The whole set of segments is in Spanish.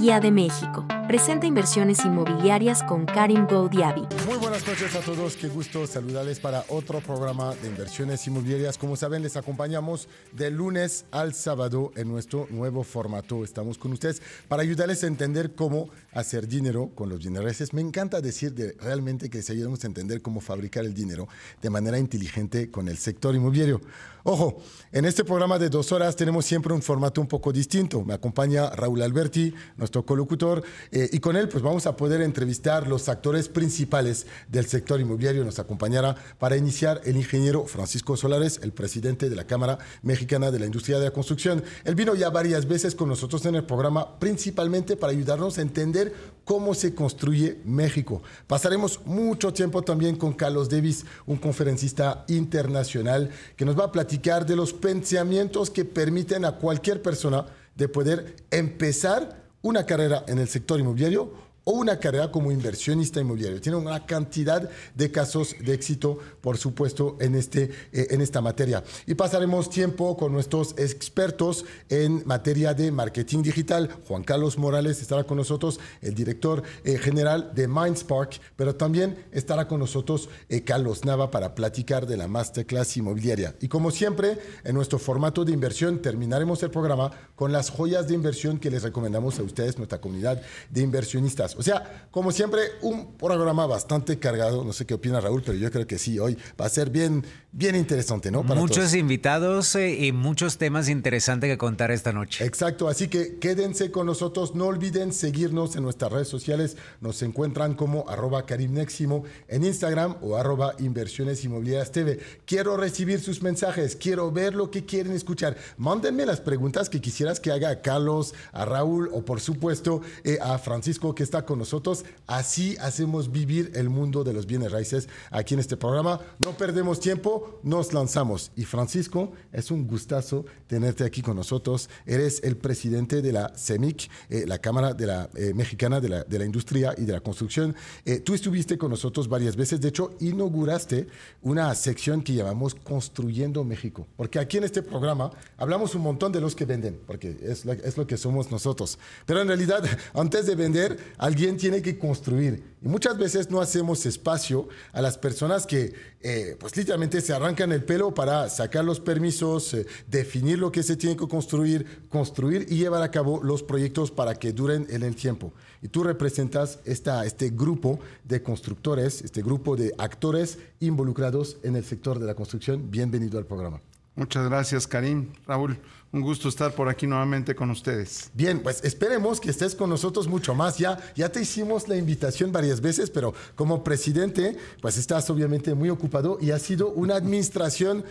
Guía de México presenta inversiones inmobiliarias con Karim Goudiabi. Muy buenas noches a todos, qué gusto saludarles para otro programa de inversiones inmobiliarias. Como saben, les acompañamos de lunes al sábado en nuestro nuevo formato. Estamos con ustedes para ayudarles a entender cómo hacer dinero con los dinereses. Me encanta decir de, realmente que les ayudamos a entender cómo fabricar el dinero de manera inteligente con el sector inmobiliario. Ojo, en este programa de dos horas tenemos siempre un formato un poco distinto. Me acompaña Raúl Alberti, nuestro colocutor, eh, y con él pues vamos a poder entrevistar los actores principales del sector inmobiliario. Nos acompañará para iniciar el ingeniero Francisco Solares, el presidente de la Cámara Mexicana de la Industria de la Construcción. Él vino ya varias veces con nosotros en el programa, principalmente para ayudarnos a entender cómo se construye México. Pasaremos mucho tiempo también con Carlos Davis, un conferencista internacional que nos va a platicar de los pensamientos que permiten a cualquier persona de poder empezar una carrera en el sector inmobiliario o una carrera como inversionista inmobiliario. Tiene una cantidad de casos de éxito, por supuesto, en, este, eh, en esta materia. Y pasaremos tiempo con nuestros expertos en materia de marketing digital. Juan Carlos Morales estará con nosotros, el director eh, general de Mindspark, pero también estará con nosotros eh, Carlos Nava para platicar de la masterclass inmobiliaria. Y como siempre, en nuestro formato de inversión terminaremos el programa con las joyas de inversión que les recomendamos a ustedes, nuestra comunidad de inversionistas. O sea, como siempre, un programa bastante cargado. No sé qué opina Raúl, pero yo creo que sí, hoy va a ser bien, bien interesante, ¿no? muchos invitados eh, y muchos temas interesantes que contar esta noche. Exacto, así que quédense con nosotros. No olviden seguirnos en nuestras redes sociales. Nos encuentran como arroba en Instagram o arroba Inversiones Inmobiliarias TV. Quiero recibir sus mensajes, quiero ver lo que quieren escuchar. Mándenme las preguntas que quisieras que haga a Carlos, a Raúl o por supuesto eh, a Francisco que está con nosotros. Así hacemos vivir el mundo de los bienes raíces aquí en este programa. No perdemos tiempo, nos lanzamos. Y Francisco, es un gustazo tenerte aquí con nosotros. Eres el presidente de la CEMIC, eh, la Cámara de la, eh, Mexicana de la, de la, Industria y de la Construcción. Eh, tú estuviste con nosotros varias veces. De hecho, inauguraste una sección que llamamos Construyendo México. Porque aquí en este programa hablamos un montón de los que venden, porque es, es lo que somos nosotros. Pero en realidad, antes de vender, al alguien tiene que construir. Y muchas veces no hacemos espacio a las personas que, eh, pues literalmente, se arrancan el pelo para sacar los permisos, eh, definir lo que se tiene que construir, construir y llevar a cabo los proyectos para que duren en el tiempo. Y tú representas esta, este grupo de constructores, este grupo de actores involucrados en el sector de la construcción. Bienvenido al programa. Muchas gracias, Karim. Raúl, un gusto estar por aquí nuevamente con ustedes. Bien, pues esperemos que estés con nosotros mucho más. Ya, ya te hicimos la invitación varias veces, pero como presidente, pues estás obviamente muy ocupado y ha sido una administración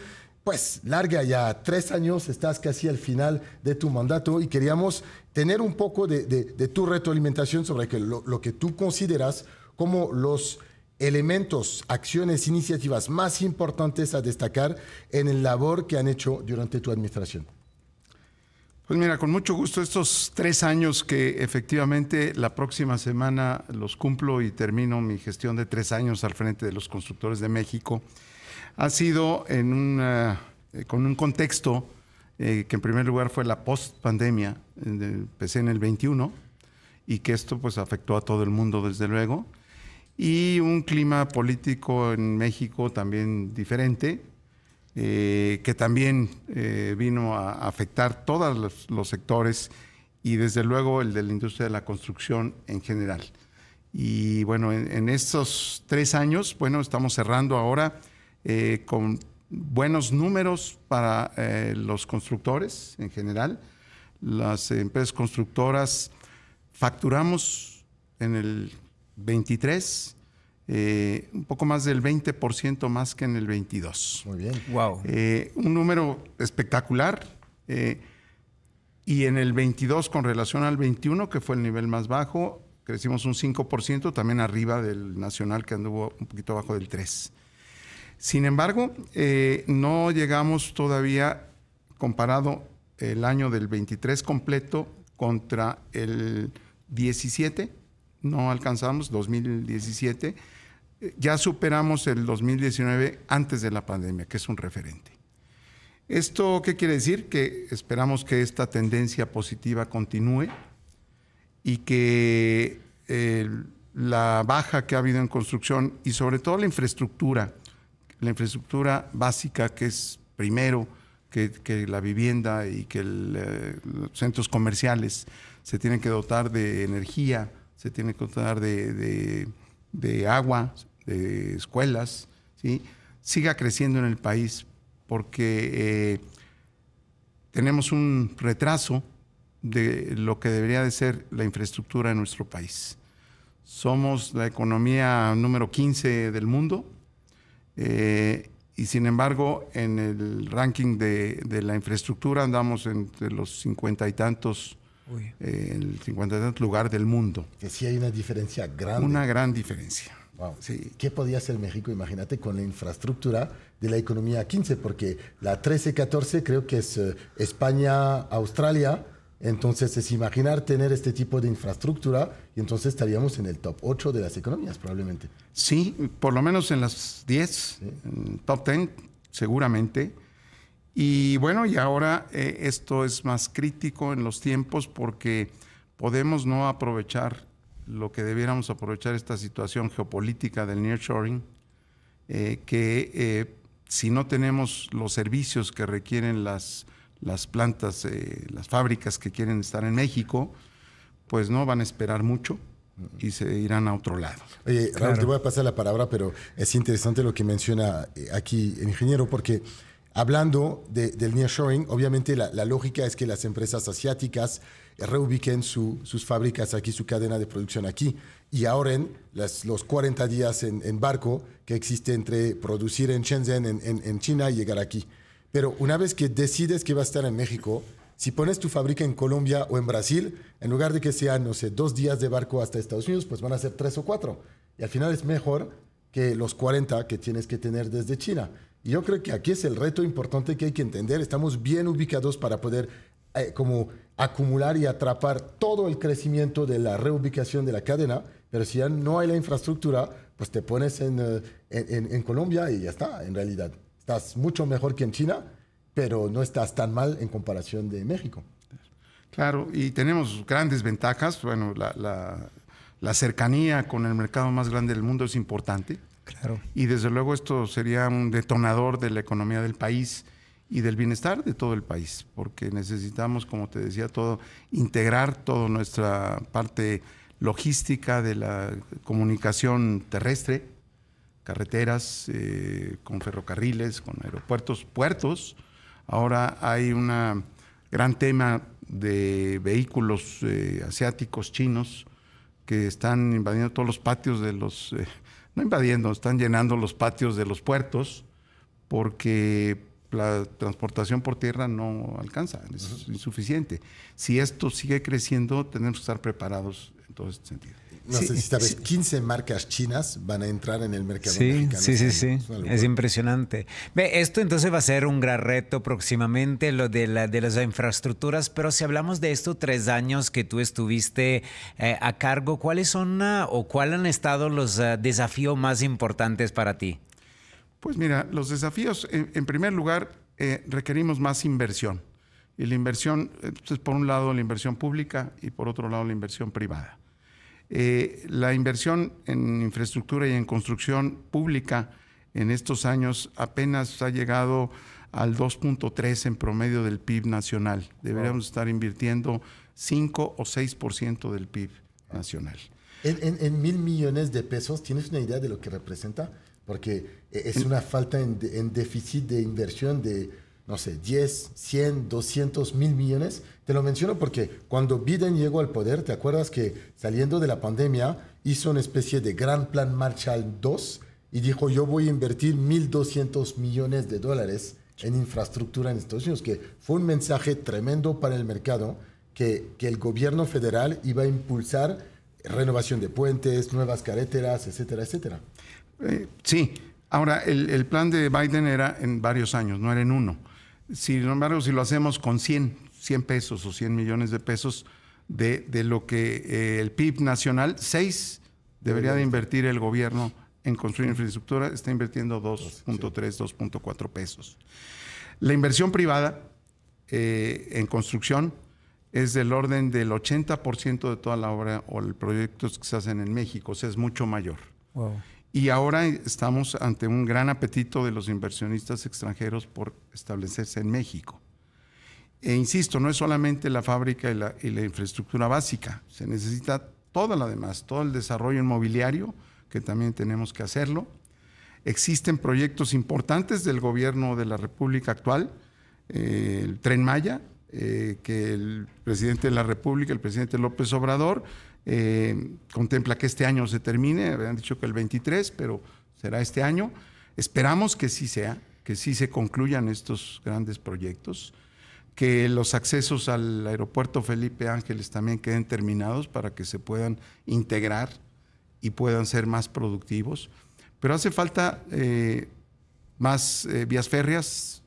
pues larga ya, tres años, estás casi al final de tu mandato y queríamos tener un poco de, tu retroalimentación sobre lo, lo que tú consideras como los elementos, acciones, iniciativas más importantes a destacar en el labor que han hecho durante tu administración. Pues mira, con mucho gusto estos tres años que efectivamente la próxima semana los cumplo y termino mi gestión de tres años al frente de los constructores de México, ha sido en eh, con un contexto eh, que en primer lugar fue la post-pandemia, eh, empecé en el 21 y que esto pues afectó a todo el mundo desde luego, y un clima político en México también diferente, eh, que también eh, vino a afectar todos los, sectores y desde luego el de la industria de la construcción en general. Y bueno, en, estos tres años, bueno, estamos cerrando ahora eh, con buenos números para los constructores en general. Las empresas constructoras facturamos en el 23 eh, un poco más del 20% más que en el 22. Muy bien. Wow. Eh, un número espectacular. Eh, y en el 22 con relación al 21, que fue el nivel más bajo, crecimos un 5%, también arriba del nacional que anduvo un poquito abajo del 3. Sin embargo, no llegamos todavía comparado el año del 23 completo contra el 17, no alcanzamos 2017 ya superamos el 2019 antes de la pandemia, que es un referente. ¿Esto qué quiere decir? Que esperamos que esta tendencia positiva continúe y que eh, la baja que ha habido en construcción y sobre todo la infraestructura, la infraestructura básica que es primero que, la vivienda y que eh, los centros comerciales se tienen que dotar de energía, se tienen que dotar de de agua, de escuelas, siga creciendo en el país, porque eh, tenemos un retraso de lo que debería de ser la infraestructura en nuestro país. Somos la economía número 15 del mundo eh, y sin embargo en el ranking de, de la infraestructura andamos entre los cincuenta y tantos en eh, el 53 lugar del mundo. Que sí hay una diferencia grande. Una gran diferencia. Wow. Sí. ¿Qué podía hacer México? Imagínate con la infraestructura de la economía 15, porque la 13-14 creo que es eh, España, Australia. Entonces es imaginar tener este tipo de infraestructura y entonces estaríamos en el top 8 de las economías probablemente. Sí, por lo menos en las 10, top 10 seguramente. Y bueno, y ahora eh, esto es más crítico en los tiempos porque podemos no aprovechar lo que debiéramos aprovechar esta situación geopolítica del nearshoring, eh, que eh, si no tenemos los servicios que requieren las, las plantas, las fábricas que quieren estar en México, pues no van a esperar mucho y se irán a otro lado. Oye, Raúl, te voy a pasar la palabra, pero es interesante lo que menciona aquí el ingeniero, porque Hablando de, del nearshoring, obviamente la, lógica es que las empresas asiáticas eh, reubiquen sus fábricas aquí, su cadena de producción aquí, y ahorren las, los 40 días en, barco que existe entre producir en Shenzhen, en, en China, y llegar aquí. Pero una vez que decides que va a estar en México, si pones tu fábrica en Colombia o en Brasil, en lugar de que sean, no sé, dos días de barco hasta Estados Unidos, pues van a ser tres o cuatro. Y al final es mejor que los 40 que tienes que tener desde China. Yo creo que aquí es el reto importante que hay que entender. Estamos bien ubicados para poder eh, como acumular y atrapar todo el crecimiento de la reubicación de la cadena, pero si ya no hay la infraestructura, pues te pones eh, en, Colombia y ya está, en realidad. Estás mucho mejor que en China, pero no estás tan mal en comparación de México. Claro, y tenemos grandes ventajas. Bueno, la cercanía con el mercado más grande del mundo es importante. Y desde luego esto sería un detonador de la economía del país y del bienestar de todo el país, porque necesitamos, como te decía, todo integrar toda nuestra parte logística de la comunicación terrestre, carreteras, eh, con ferrocarriles, con aeropuertos, puertos. Ahora hay un gran tema de vehículos eh, asiáticos, chinos, que están invadiendo todos los patios de los eh, no invadiendo, están llenando los patios de los puertos porque la transportación por tierra no alcanza, es insuficiente. Si esto sigue creciendo, tenemos que estar preparados en todo este sentido no 15 marcas chinas van a entrar en el mercado sí, Sí, sí, sí, es impresionante. Ve, esto entonces va a ser un gran reto próximamente, lo de, la, de las infraestructuras, pero si hablamos de estos tres años que tú estuviste eh, a cargo, ¿cuáles son ah, o cuáles han estado los ah, desafíos más importantes para ti? Pues mira, los desafíos, eh, en, primer lugar, eh, requerimos más inversión. Y la inversión, entonces pues, por un lado la inversión pública y por otro lado la inversión privada. Eh, la inversión en infraestructura y en construcción pública en estos años apenas ha llegado al 2.3 en promedio del PIB nacional. Deberíamos estar invirtiendo 5 o 6% del PIB nacional. En, mil millones de pesos, ¿tienes una idea de lo que representa? Porque e, es una falta en déficit de inversión de no sé, 10, 100, 200 mil millones. Te lo menciono porque cuando Biden llegó al poder, ¿te acuerdas que saliendo de la pandemia hizo una especie de gran plan Marshall 2 y dijo yo voy a invertir 1.200 millones de dólares en infraestructura en Estados Unidos, que fue un mensaje tremendo para el mercado, que, el gobierno federal iba a impulsar renovación de puentes, nuevas carreteras, etcétera, etcétera. Eh, sí, ahora el, el, plan de Biden era en varios años, no era en uno. Sin embargo, si lo hacemos con 100, 100 pesos o 100 millones de pesos de, lo que eh, el PIB nacional, 6 debería de invertir el gobierno en construir infraestructura, está invirtiendo 2.3, 2.4 pesos. La inversión privada eh, en construcción es del orden del 80% de toda la obra o el proyectos que se hacen en México, o sea, es mucho mayor. Wow. Y ahora estamos ante un gran apetito de los inversionistas extranjeros por establecerse en México. E insisto, no es solamente la fábrica y la, infraestructura básica, se necesita toda la demás, todo el desarrollo inmobiliario, que también tenemos que hacerlo. Existen proyectos importantes del gobierno de la República actual, eh, el tren Maya, eh, que el presidente de la República, el presidente López Obrador, eh, contempla que este año se termine, habían dicho que el 23, pero será este año. Esperamos que sí sea, que sí se concluyan estos grandes proyectos, que los accesos al aeropuerto Felipe Ángeles también queden terminados para que se puedan integrar y puedan ser más productivos. Pero hace falta eh, más eh, vías férreas,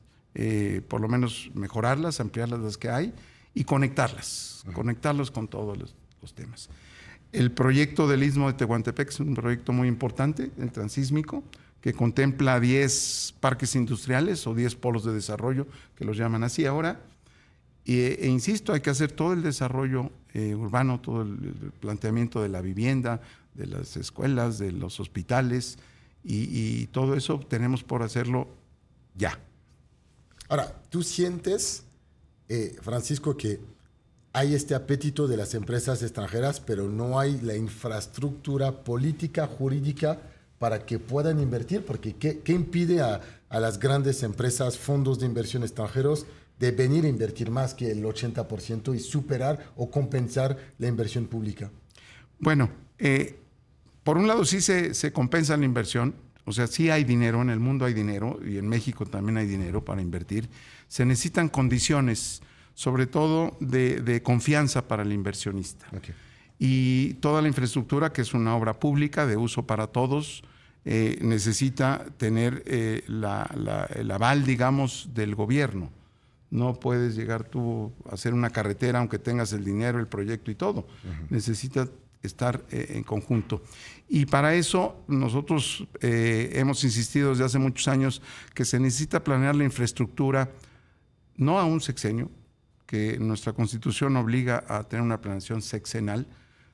por lo menos mejorarlas, ampliarlas las que hay y conectarlas, conectarlos con todos los temas. El proyecto del Istmo de Tehuantepec es un proyecto muy importante, el transísmico, que contempla 10 parques industriales o 10 polos de desarrollo, que los llaman así ahora. Eh, e, insisto, hay que hacer todo el desarrollo eh, urbano, todo el, planteamiento de la vivienda, de las escuelas, de los hospitales, y, todo eso tenemos por hacerlo ya. Ahora, tú sientes, eh, Francisco, que hay este apetito de las empresas extranjeras, pero no hay la infraestructura política, jurídica, para que puedan invertir, porque ¿qué, impide a, las grandes empresas, fondos de inversión extranjeros, de venir a invertir más que el 80% y superar o compensar la inversión pública? Bueno, eh, por un lado sí se, se compensa la inversión, o sea, sí hay dinero, en el mundo hay dinero y en México también hay dinero para invertir. Se necesitan condiciones sobre todo de, confianza para el inversionista. Y toda la infraestructura, que es una obra pública de uso para todos, eh, necesita tener eh, la, el aval, digamos, del gobierno. No puedes llegar tú a hacer una carretera aunque tengas el dinero, el proyecto y todo. Necesita estar eh, en conjunto. Y para eso nosotros hemos insistido desde hace muchos años que se necesita planear la infraestructura, no a un sexenio, que nuestra constitución obliga a tener una planeación sexenal,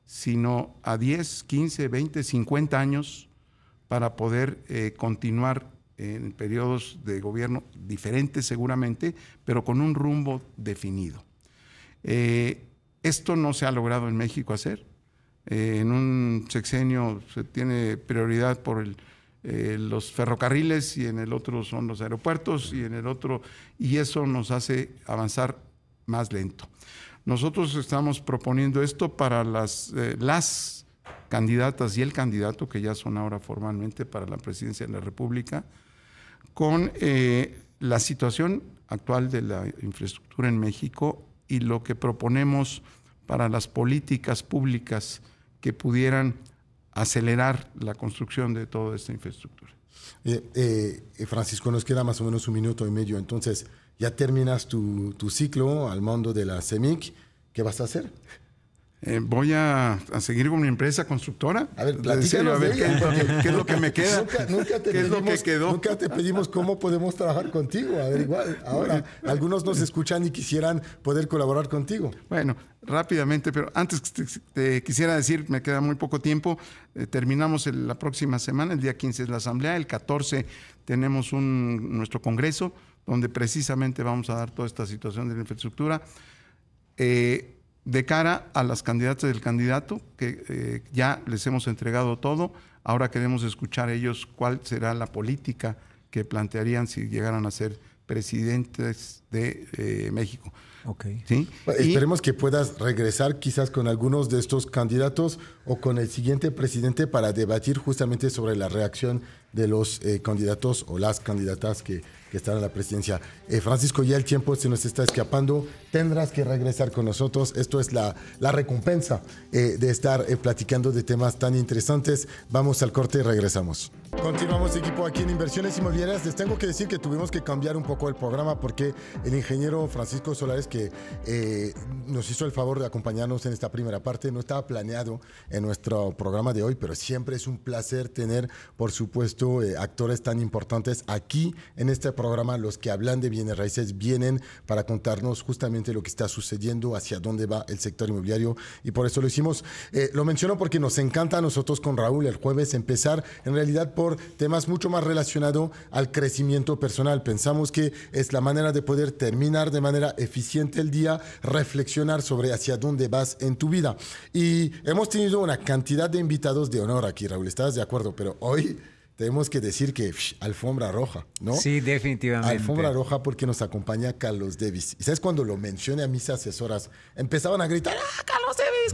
sino a 10, 15, 20, 50 años para poder eh, continuar en periodos de gobierno diferentes seguramente, pero con un rumbo definido. Eh, esto no se ha logrado en México hacer. Eh, en un sexenio se tiene prioridad por los ferrocarriles y en el otro son los aeropuertos y en el otro, y eso nos hace avanzar más lento. Nosotros estamos proponiendo esto para las, eh, las candidatas y el candidato, que ya son ahora formalmente para la presidencia de la República, con eh, la situación actual de la infraestructura en México y lo que proponemos para las políticas públicas que pudieran acelerar la construcción de toda esta infraestructura. Eh, Francisco, nos queda más o menos un minuto y medio, entonces ya terminas tu, ciclo al mundo de la CEMIC, ¿qué vas a hacer? Eh, voy a, seguir con mi empresa constructora. A ver, platícanos ¿qué, es lo que me queda. Nunca, te pedimos, cómo podemos trabajar contigo. A ver, igual, ahora algunos nos escuchan y quisieran poder colaborar contigo. Bueno, rápidamente, pero antes te, te quisiera decir, me queda muy poco tiempo, eh, terminamos la próxima semana, el día 15 es la asamblea, el 14 tenemos un, nuestro congreso, donde precisamente vamos a dar toda esta situación de la infraestructura. Eh, de cara a las candidatas del candidato, que eh, ya les hemos entregado todo, ahora queremos escuchar ellos cuál será la política que plantearían si llegaran a ser presidentes de eh, México. ok ¿Sí? Pues, esperemos que puedas regresar quizás con algunos de estos candidatos o con el siguiente presidente para debatir justamente sobre la reacción de los candidatos o las candidatas que que estará en la presidencia. Eh, Francisco, ya el tiempo se nos está escapando. Tendrás que regresar con nosotros. Esto es la, recompensa eh, de estar eh, platicando de temas tan interesantes. Vamos al corte y regresamos. Continuamos equipo aquí en Inversiones Inmobiliarias. Les tengo que decir que tuvimos que cambiar un poco el programa porque el ingeniero Francisco Solares que eh, nos hizo el favor de acompañarnos en esta primera parte no estaba planeado en nuestro programa de hoy, pero siempre es un placer tener, por supuesto, eh, actores tan importantes aquí en este programa. Los que hablan de bienes raíces vienen para contarnos justamente lo que está sucediendo, hacia dónde va el sector inmobiliario y por eso lo hicimos. Eh, lo menciono porque nos encanta a nosotros con Raúl el jueves empezar en realidad por temas mucho más relacionados al crecimiento personal. Pensamos que es la manera de poder terminar de manera eficiente el día, reflexionar sobre hacia dónde vas en tu vida. Y hemos tenido una cantidad de invitados de honor aquí, Raúl, ¿estás de acuerdo? Pero hoy tenemos que decir que alfombra roja, ¿no? Sí, definitivamente. Alfombra roja porque nos acompaña Carlos Davis. Y sabes cuando lo mencioné a mis asesoras, empezaban a gritar, ¡Ah, Carlos Davis,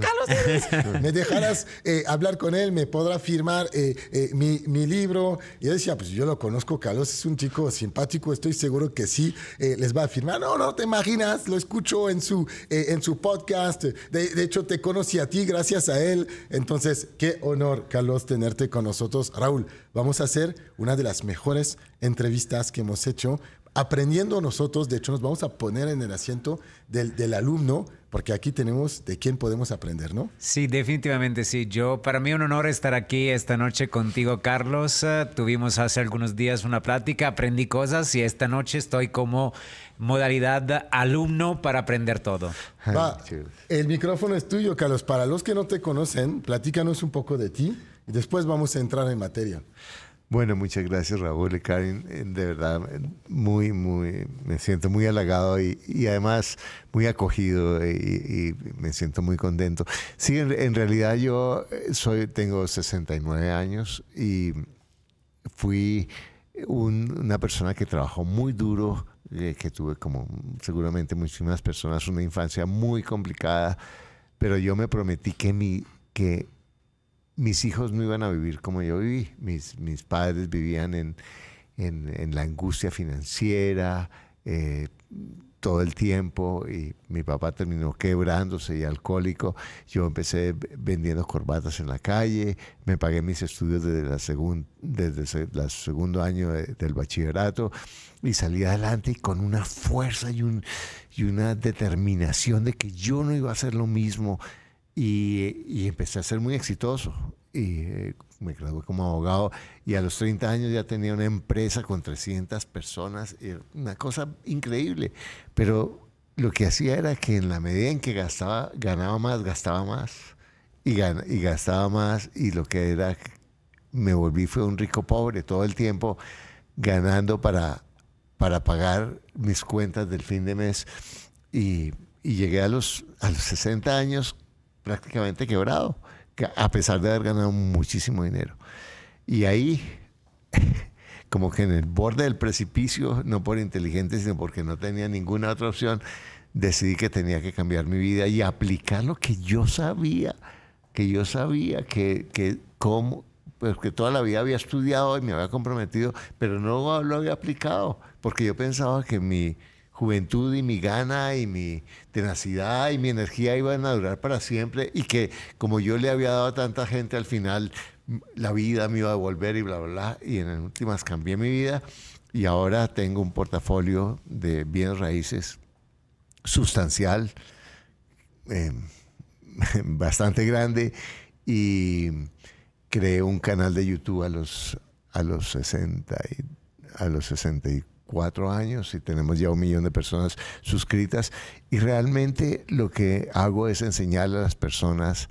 Carlos Davis! me dejarás eh, hablar con él, me podrá firmar eh, eh, mi, mi, libro. Y yo decía, pues yo lo conozco, Carlos es un chico simpático, estoy seguro que sí les va a firmar. No, no, te imaginas, lo escucho en su, en su podcast. de hecho, te conocí a ti gracias a él. Entonces, qué honor, Carlos, tenerte con nosotros. Raúl, vamos a hacer una de las mejores entrevistas que hemos hecho, aprendiendo nosotros, de hecho nos vamos a poner en el asiento del, alumno, porque aquí tenemos de quién podemos aprender, ¿no? Sí, definitivamente sí. Yo, para mí un honor estar aquí esta noche contigo, Carlos. Ah, tuvimos hace algunos días una plática, aprendí cosas y esta noche estoy como modalidad alumno para aprender todo. el micrófono es tuyo, Carlos. Para los que no te conocen, platícanos un poco de ti y después vamos a entrar en materia. Bueno, muchas gracias Raúl y Karen. Eh, de verdad, eh, muy, muy, me siento muy halagado y, además muy acogido y, me siento muy contento. Sí, en, realidad yo eh, soy, tengo 69 años y fui una persona que trabajó muy duro, que tuve como seguramente muchísimas personas una infancia muy complicada, pero yo me prometí que mi, que mis hijos no iban a vivir como yo viví. Mis, mis padres vivían en, la angustia financiera eh, todo el tiempo y mi papá terminó quebrándose y alcohólico. Yo empecé vendiendo corbatas en la calle, me pagué mis estudios desde, la desde el segundo año del bachillerato y salí adelante con una fuerza y, y una determinación de que yo no iba a hacer lo mismo y, empecé a ser muy exitoso. Y eh, me gradué como abogado y a los 30 años ya tenía una empresa con 300 personas, una cosa increíble. Pero lo que hacía era que en la medida en que gastaba, ganaba más, gastaba más y, gan y gastaba más y lo que era, me volví fue un rico pobre todo el tiempo ganando para, para pagar mis cuentas del fin de mes y, llegué a los, a los 60 años prácticamente quebrado, a pesar de haber ganado muchísimo dinero. Y ahí, como que en el borde del precipicio, no por inteligente, sino porque no tenía ninguna otra opción, decidí que tenía que cambiar mi vida y aplicar lo que yo sabía, que yo sabía que, que pues que toda la vida había estudiado y me había comprometido, pero no lo había aplicado, porque yo pensaba que mi y mi gana y mi tenacidad y mi energía iban a durar para siempre y que como yo le había dado a tanta gente al final la vida me iba a devolver y bla bla bla y en últimas cambié mi vida y ahora tengo un portafolio de bienes raíces sustancial em, bastante grande y creé un canal de YouTube a los a los y, a los 64 cuatro años y tenemos ya un millón de personas suscritas. Y realmente lo que hago es enseñarle a las personas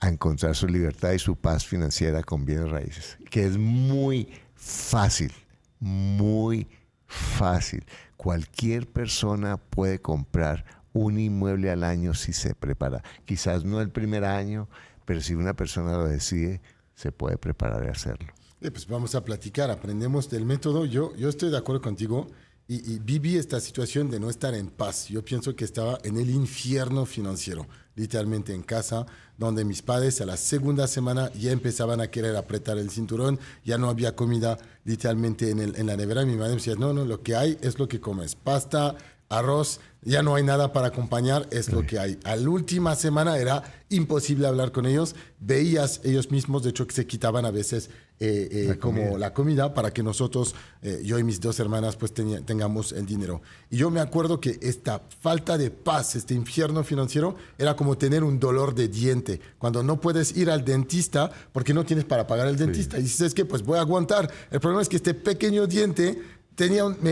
a encontrar su libertad y su paz financiera con bienes raíces, que es muy fácil, muy fácil. Cualquier persona puede comprar un inmueble al año si se prepara. Quizás no el primer año, pero si una persona lo decide, se puede preparar y hacerlo pues vamos a platicar, aprendemos del método. Yo, yo estoy de acuerdo contigo y, viví esta situación de no estar en paz. Yo pienso que estaba en el infierno financiero, literalmente en casa, donde mis padres a la segunda semana ya empezaban a querer apretar el cinturón, ya no había comida literalmente en, en la nevera. Mi madre me decía, no, no, lo que hay es lo que comes, pasta, arroz, ya no hay nada para acompañar, es lo que hay. A la última semana era imposible hablar con ellos, veías ellos mismos, de hecho que se quitaban a veces eh, eh, como la comida para que nosotros, eh, yo y mis dos hermanas, pues tengamos el dinero. Y yo me acuerdo que esta falta de paz, este infierno financiero, era como tener un dolor de diente, cuando no puedes ir al dentista porque no tienes para pagar el dentista. Y dices que pues voy a aguantar. El problema es que este pequeño diente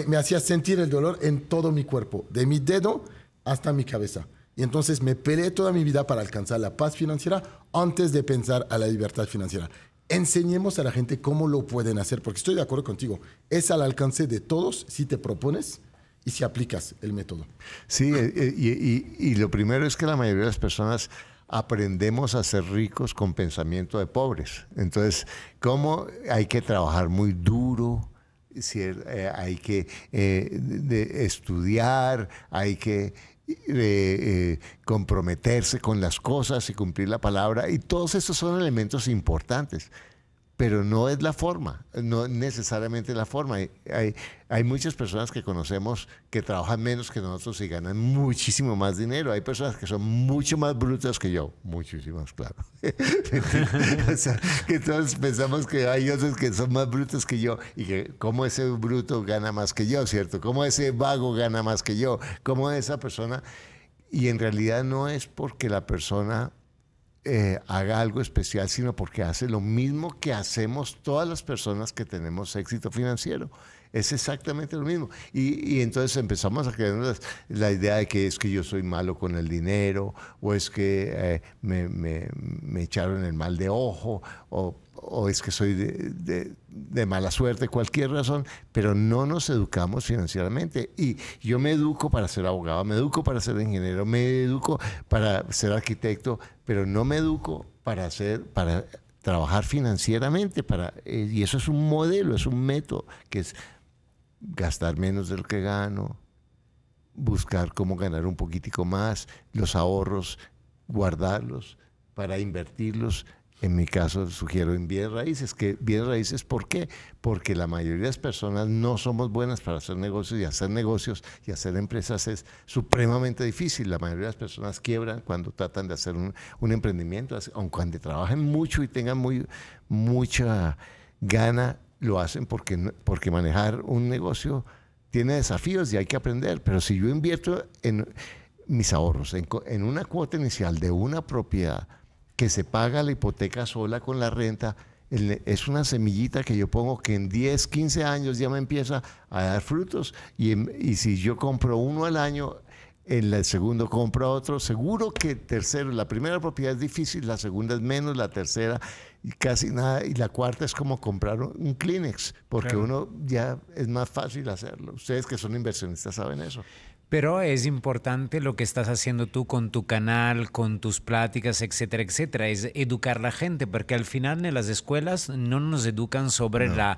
me, hacía sentir el dolor en todo mi cuerpo, de mi dedo hasta mi cabeza. Y entonces me peleé toda mi vida para alcanzar la paz financiera antes de pensar a la libertad financiera. Enseñemos a la gente cómo lo pueden hacer, porque estoy de acuerdo contigo. Es al alcance de todos si te propones y si aplicas el método. Sí, eh, eh, y, y lo primero es que la mayoría de las personas aprendemos a ser ricos con pensamiento de pobres. Entonces, ¿cómo hay que trabajar muy duro? Eh, hay que eh, estudiar, hay que eh, comprometerse con las cosas y cumplir la palabra, y todos estos son elementos importantes pero no es la forma, no necesariamente la forma. Hay, hay, muchas personas que conocemos que trabajan menos que nosotros y ganan muchísimo más dinero. Hay personas que son mucho más brutas que yo, muchísimas, claro. Entonces que todos pensamos que hay otros que son más brutos que yo y que cómo ese bruto gana más que yo, ¿cierto? Cómo ese vago gana más que yo, cómo esa persona... Y en realidad no es porque la persona eh, haga algo especial, sino porque hace lo mismo que hacemos todas las personas que tenemos éxito financiero. Es exactamente lo mismo. Y, entonces empezamos a creernos la, idea de que es que yo soy malo con el dinero, o es que eh, me, me, echaron el mal de ojo, o o es que soy de, mala suerte, cualquier razón, pero no nos educamos financieramente. Y yo me educo para ser abogado, me educo para ser ingeniero, me educo para ser arquitecto, pero no me educo para para trabajar financieramente, para, eh, y eso es un modelo, es un método, que es gastar menos de lo que gano, buscar cómo ganar un poquitico más, los ahorros, guardarlos para invertirlos en mi caso, sugiero en raíces. que bien raíces por qué? Porque la mayoría de las personas no somos buenas para hacer negocios y hacer negocios y hacer empresas es supremamente difícil. La mayoría de las personas quiebran cuando tratan de hacer un, emprendimiento, aunque cuando trabajen mucho y tengan muy, mucha gana, lo hacen porque, porque manejar un negocio tiene desafíos y hay que aprender. Pero si yo invierto en mis ahorros, en una cuota inicial de una propiedad, que se paga la hipoteca sola con la renta, es una semillita que yo pongo que en 10, 15 años ya me empieza a dar frutos y, si yo compro uno al año, en el segundo compro otro, seguro que tercero, la primera propiedad es difícil, la segunda es menos, la tercera casi nada, y la cuarta es como comprar un, Kleenex, porque uno ya es más fácil hacerlo. Ustedes que son inversionistas saben eso. Pero es importante lo que estás haciendo tú con tu canal, con tus pláticas, etcétera, etcétera. Es educar a la gente, porque al final en las escuelas no nos educan sobre la,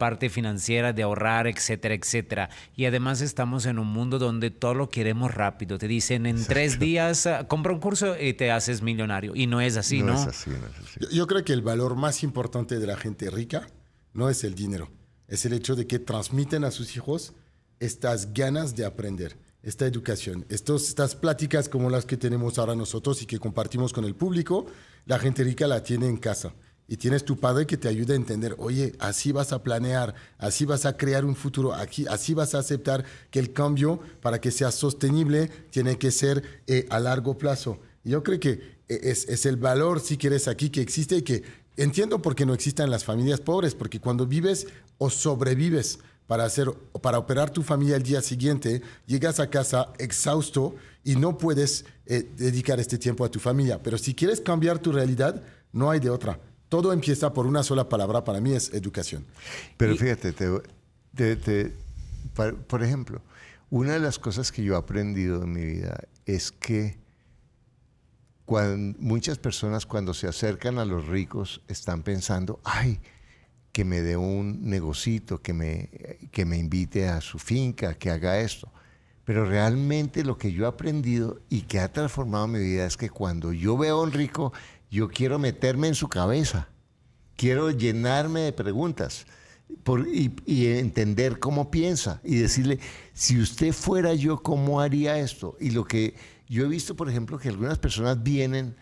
parte financiera de ahorrar, etcétera, etcétera. Y además estamos en un mundo donde todo lo queremos rápido. Te dicen en tres días, ah, compra un curso y te haces millonario. Y no es así, ¿no? ¿no? Es así, yo creo que el valor más importante de la gente rica no es el dinero, es el hecho de que transmiten a sus hijos estas ganas de aprender esta educación, Estos, estas pláticas como las que tenemos ahora nosotros y que compartimos con el público, la gente rica la tiene en casa. Y tienes tu padre que te ayuda a entender, oye, así vas a planear, así vas a crear un futuro, aquí, así vas a aceptar que el cambio para que sea sostenible tiene que ser eh, a largo plazo. Yo creo que eh, es, el valor, si quieres, aquí que existe y que entiendo por qué no existan las familias pobres, porque cuando vives o sobrevives, para, para operar tu familia el día siguiente, llegas a casa exhausto y no puedes eh, dedicar este tiempo a tu familia. Pero si quieres cambiar tu realidad, no hay de otra. Todo empieza por una sola palabra, para mí es educación. Pero fíjate, por ejemplo, una de las cosas que yo he aprendido en mi vida es que cuando, muchas personas cuando se acercan a los ricos están pensando, ay, que me dé un negocito, que me, que me invite a su finca, que haga esto. Pero realmente lo que yo he aprendido y que ha transformado mi vida es que cuando yo veo a un rico, yo quiero meterme en su cabeza, quiero llenarme de preguntas y, entender cómo piensa y decirle, si usted fuera yo, ¿cómo haría esto? Y lo que yo he visto, por ejemplo, que algunas personas vienen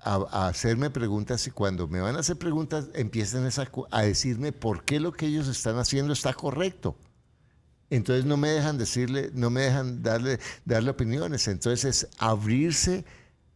a, hacerme preguntas y cuando me van a hacer preguntas empiezan a decirme por qué lo que ellos están haciendo está correcto. Entonces no me dejan decirle, no me dejan darle, darle opiniones. Entonces es abrirse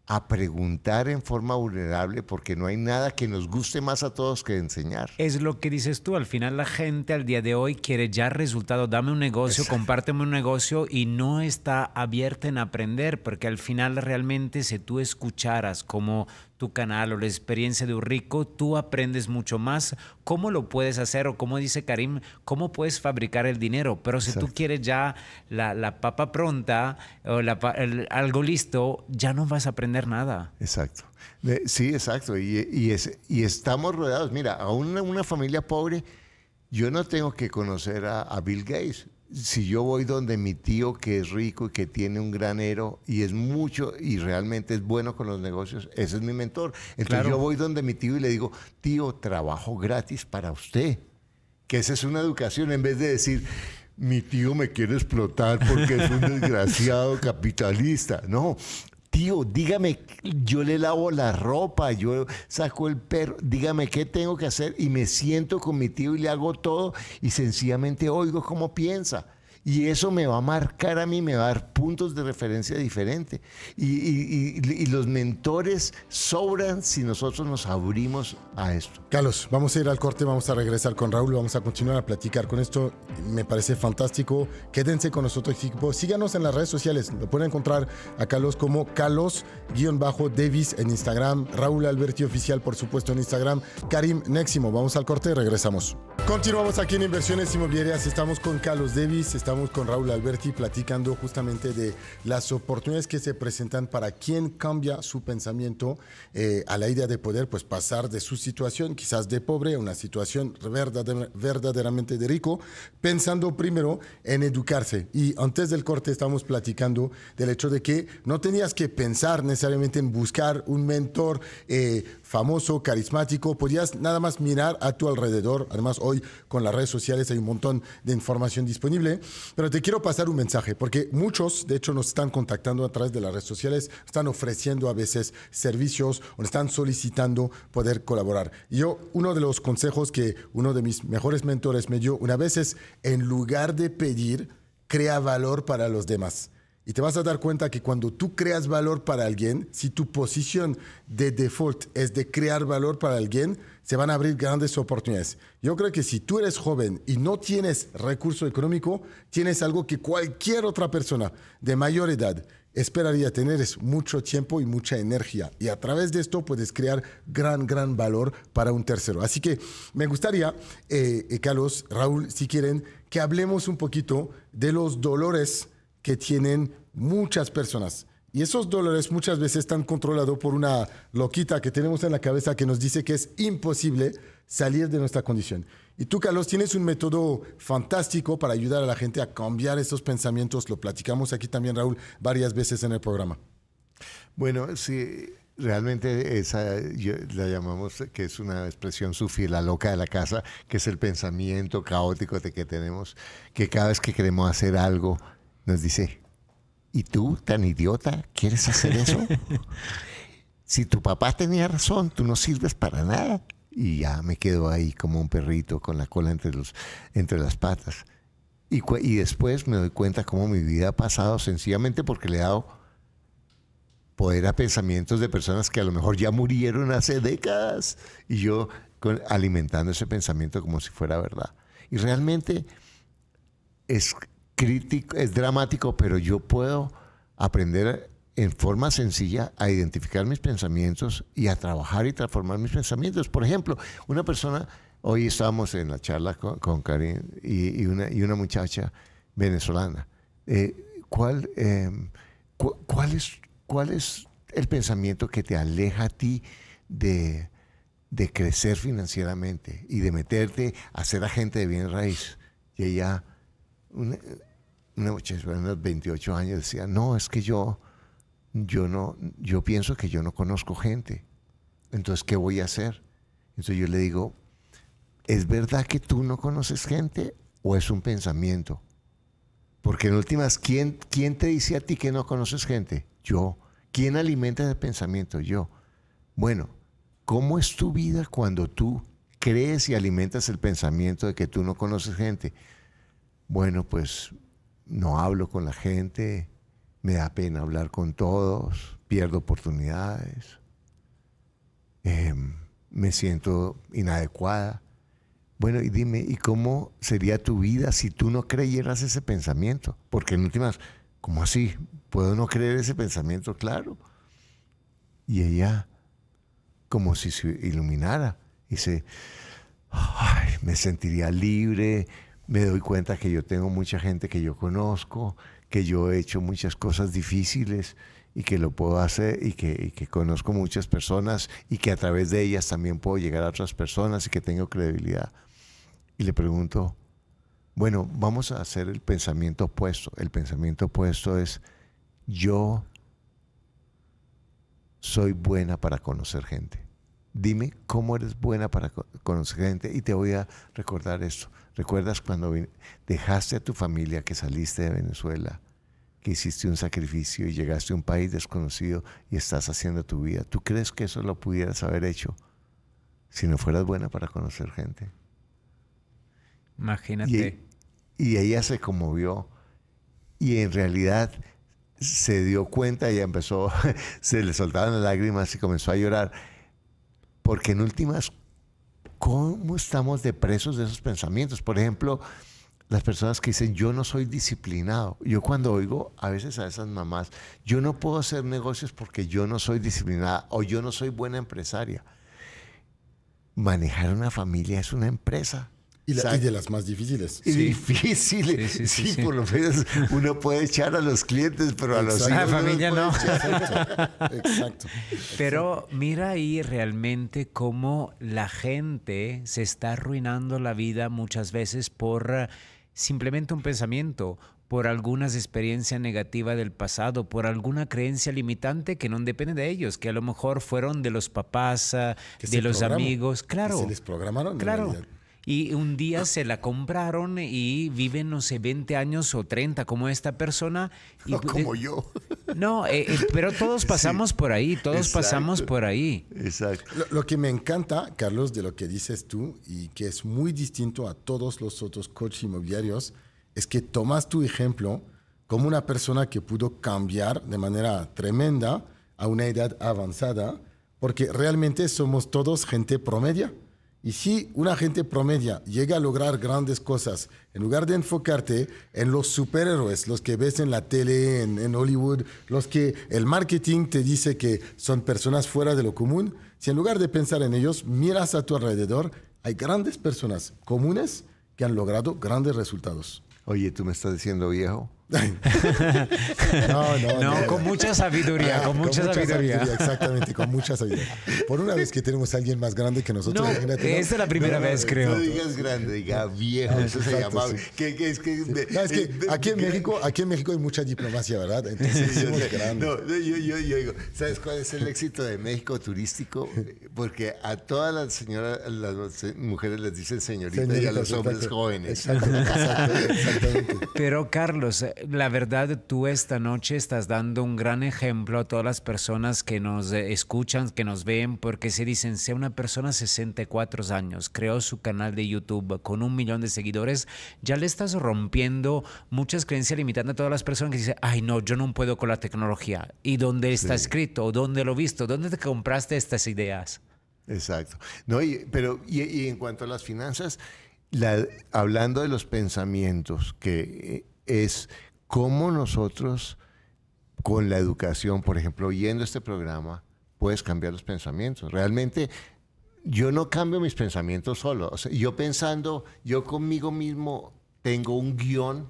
a preguntar en forma vulnerable porque no hay nada que nos guste más a todos que enseñar. Es lo que dices tú, al final la gente al día de hoy quiere ya resultado, dame un negocio, compárteme un negocio y no está abierta en aprender porque al final realmente si tú escucharas como tu canal o la experiencia de un rico, tú aprendes mucho más cómo lo puedes hacer o como dice Karim, cómo puedes fabricar el dinero. Pero si tú quieres ya la, papa pronta o algo listo, ya no vas a aprender nada. Exacto. Sí, exacto. Y, estamos rodeados. Mira, a una, familia pobre, yo no tengo que conocer a Bill Gates si yo voy donde mi tío que es rico y que tiene un granero y es mucho y realmente es bueno con los negocios, ese es mi mentor. Entonces yo voy donde mi tío y le digo, tío, trabajo gratis para usted. Que esa es una educación en vez de decir, mi tío me quiere explotar porque es un desgraciado capitalista. No, tío, dígame, yo le lavo la ropa, yo saco el perro, dígame qué tengo que hacer y me siento con mi tío y le hago todo y sencillamente oigo cómo piensa. Y eso me va a marcar a mí, me va a dar puntos de referencia diferente. Y, los mentores sobran si nosotros nos abrimos a esto. Carlos, vamos a ir al corte, vamos a regresar con Raúl, vamos a continuar a platicar con esto. Me parece fantástico. Quédense con nosotros, equipo. Síganos en las redes sociales. Lo pueden encontrar a Carlos como Carlos-Davis en Instagram, Raúl Alberti Oficial, por supuesto, en Instagram, Karim Néximo, Vamos al corte y regresamos. Continuamos aquí en Inversiones Inmobiliarias. Estamos con Carlos Davis. Estamos con Raúl Alberti platicando justamente de las oportunidades que se presentan para quien cambia su pensamiento eh, a la idea de poder pues, pasar de su situación, quizás de pobre, a una situación verdaderamente de rico, pensando primero en educarse. Y antes del corte estamos platicando del hecho de que no tenías que pensar necesariamente en buscar un mentor eh, famoso, carismático, podías nada más mirar a tu alrededor. Además, hoy con las redes sociales hay un montón de información disponible pero te quiero pasar un mensaje, porque muchos, de hecho, nos están contactando a través de las redes sociales, están ofreciendo a veces servicios o están solicitando poder colaborar. yo, uno de los consejos que uno de mis mejores mentores me dio una vez es, en lugar de pedir, crea valor para los demás. Y te vas a dar cuenta que cuando tú creas valor para alguien, si tu posición de default es de crear valor para alguien, se van a abrir grandes oportunidades. Yo creo que si tú eres joven y no tienes recurso económico, tienes algo que cualquier otra persona de mayor edad esperaría tener, es mucho tiempo y mucha energía. Y a través de esto puedes crear gran, gran valor para un tercero. Así que me gustaría, eh, eh, Carlos, Raúl, si quieren, que hablemos un poquito de los dolores que tienen muchas personas y esos dólares muchas veces están controlados por una loquita que tenemos en la cabeza que nos dice que es imposible salir de nuestra condición. Y tú, Carlos, tienes un método fantástico para ayudar a la gente a cambiar esos pensamientos. Lo platicamos aquí también, Raúl, varias veces en el programa. Bueno, sí, realmente esa la llamamos, que es una expresión sufi, la loca de la casa, que es el pensamiento caótico de que tenemos, que cada vez que queremos hacer algo, nos dice, ¿Y tú, tan idiota, quieres hacer eso? si tu papá tenía razón, tú no sirves para nada. Y ya me quedo ahí como un perrito con la cola entre, los, entre las patas. Y, después me doy cuenta cómo mi vida ha pasado sencillamente porque le he dado poder a pensamientos de personas que a lo mejor ya murieron hace décadas y yo alimentando ese pensamiento como si fuera verdad. Y realmente es, es dramático, pero yo puedo aprender en forma sencilla a identificar mis pensamientos y a trabajar y transformar mis pensamientos. Por ejemplo, una persona, hoy estábamos en la charla con, con Karin y, y, una, muchacha venezolana. Eh, em, ¿cuál, es, ¿Cuál es el pensamiento que te aleja a ti de, de crecer financieramente y de meterte a ser agente de bien raíz? Y ella una, muchacha de unos 28 años decía, no, es que yo, yo no, yo pienso que yo no conozco gente. Entonces, ¿qué voy a hacer? Entonces yo le digo, ¿es verdad que tú no conoces gente o es un pensamiento? Porque en últimas, ¿quién, quién te dice a ti que no conoces gente? Yo. ¿Quién alimenta ese pensamiento? Yo. Bueno, ¿cómo es tu vida cuando tú crees y alimentas el pensamiento de que tú no conoces gente? bueno, pues no hablo con la gente, me da pena hablar con todos, pierdo oportunidades, em, me siento inadecuada. Bueno, y dime, ¿y cómo sería tu vida si tú no creyeras ese pensamiento? Porque en últimas, ¿cómo así? ¿Puedo no creer ese pensamiento? Claro. Y ella, como si se iluminara, dice, Ay, me sentiría libre, me doy cuenta que yo tengo mucha gente que yo conozco, que yo he hecho muchas cosas difíciles y que lo puedo hacer y que, conozco muchas personas y que a través de ellas también puedo llegar a otras personas y que tengo credibilidad. Y le pregunto, bueno, vamos a hacer el pensamiento opuesto. El pensamiento opuesto es, yo soy buena para conocer gente. Dime cómo eres buena para conocer gente y te voy a recordar esto. ¿Recuerdas cuando dejaste a tu familia que saliste de Venezuela, que hiciste un sacrificio y llegaste a un país desconocido y estás haciendo tu vida? ¿Tú crees que eso lo pudieras haber hecho si no fueras buena para conocer gente? Imagínate. Y, ella se conmovió y en realidad se dio cuenta y empezó, se le soltaban las lágrimas y comenzó a llorar. Porque en últimas, ¿Cómo estamos depresos presos de esos pensamientos? Por ejemplo, las personas que dicen, yo no soy disciplinado. Yo cuando oigo a veces a esas mamás, yo no puedo hacer negocios porque yo no soy disciplinada o yo no soy buena empresaria. Manejar una familia es una empresa. Y, de las más difíciles. Difíciles. Sí, por lo menos uno puede echar a los clientes, pero a los A la familia no. Exacto. Pero mira ahí realmente cómo la gente se está arruinando la vida muchas veces por eh, simplemente un pensamiento, por algunas experiencia negativa del pasado, por alguna creencia limitante que no depende de ellos, que a lo mejor fueron de los papás, eh, de los amigos. Claro. Que se les programaron. Claro. Y un día se la compraron y viven, no sé, 20 años o 30 como esta persona. Y, no, como yo. No, eh, eh, pero todos pasamos por ahí, todos pasamos por ahí. Exacto. Lo, lo, que me encanta, Carlos, de lo que dices tú y que es muy distinto a todos los otros coaches inmobiliarios, es que tomas tu ejemplo como una persona que pudo cambiar de manera tremenda a una edad avanzada, porque realmente somos todos gente promedia y si una gente promedia llega a lograr grandes cosas, en lugar de enfocarte en los superhéroes, los que ves en la tele, en, Hollywood, los que el marketing te dice que son personas fuera de lo común, si en lugar de pensar en ellos, miras a tu alrededor, hay grandes personas comunes que han logrado grandes resultados. Oye, tú me estás diciendo viejo. no, no, no, con mucha sabiduría, ah, con, mucha, sabiduría. Exactamente, con mucha sabiduría. Por una vez que tenemos a alguien más grande que nosotros, imagínate. Esta es la primera vez, creo. No digas grande, diga viejo, eso se llama es que, aquí, en México, aquí en México hay mucha diplomacia, ¿verdad? Entonces, es yo, grande no, yo, yo, digo, ¿sabes cuál es el éxito de México turístico? Porque a todas las señoras, las mujeres les dicen señorita, y a los hombres jóvenes. exactamente. Pero, Carlos, la verdad, tú esta noche estás dando un gran ejemplo a todas las personas que nos eh, escuchan, que nos ven, porque se dicen, sea una persona 64 años, creó su canal de YouTube con un millón de seguidores, ya le estás rompiendo muchas creencias limitando a todas las personas que dicen, ay no, yo no puedo con la tecnología. ¿Y dónde está escrito? ¿Dónde lo he visto? ¿Dónde te compraste estas ideas? Exacto. No, y, pero y, en cuanto a las finanzas, hablando de los pensamientos que eh, es cómo nosotros, con la educación, por ejemplo, oyendo este programa, puedes cambiar los pensamientos. Realmente yo no cambio mis pensamientos solo. yo pensando, yo conmigo mismo tengo un guión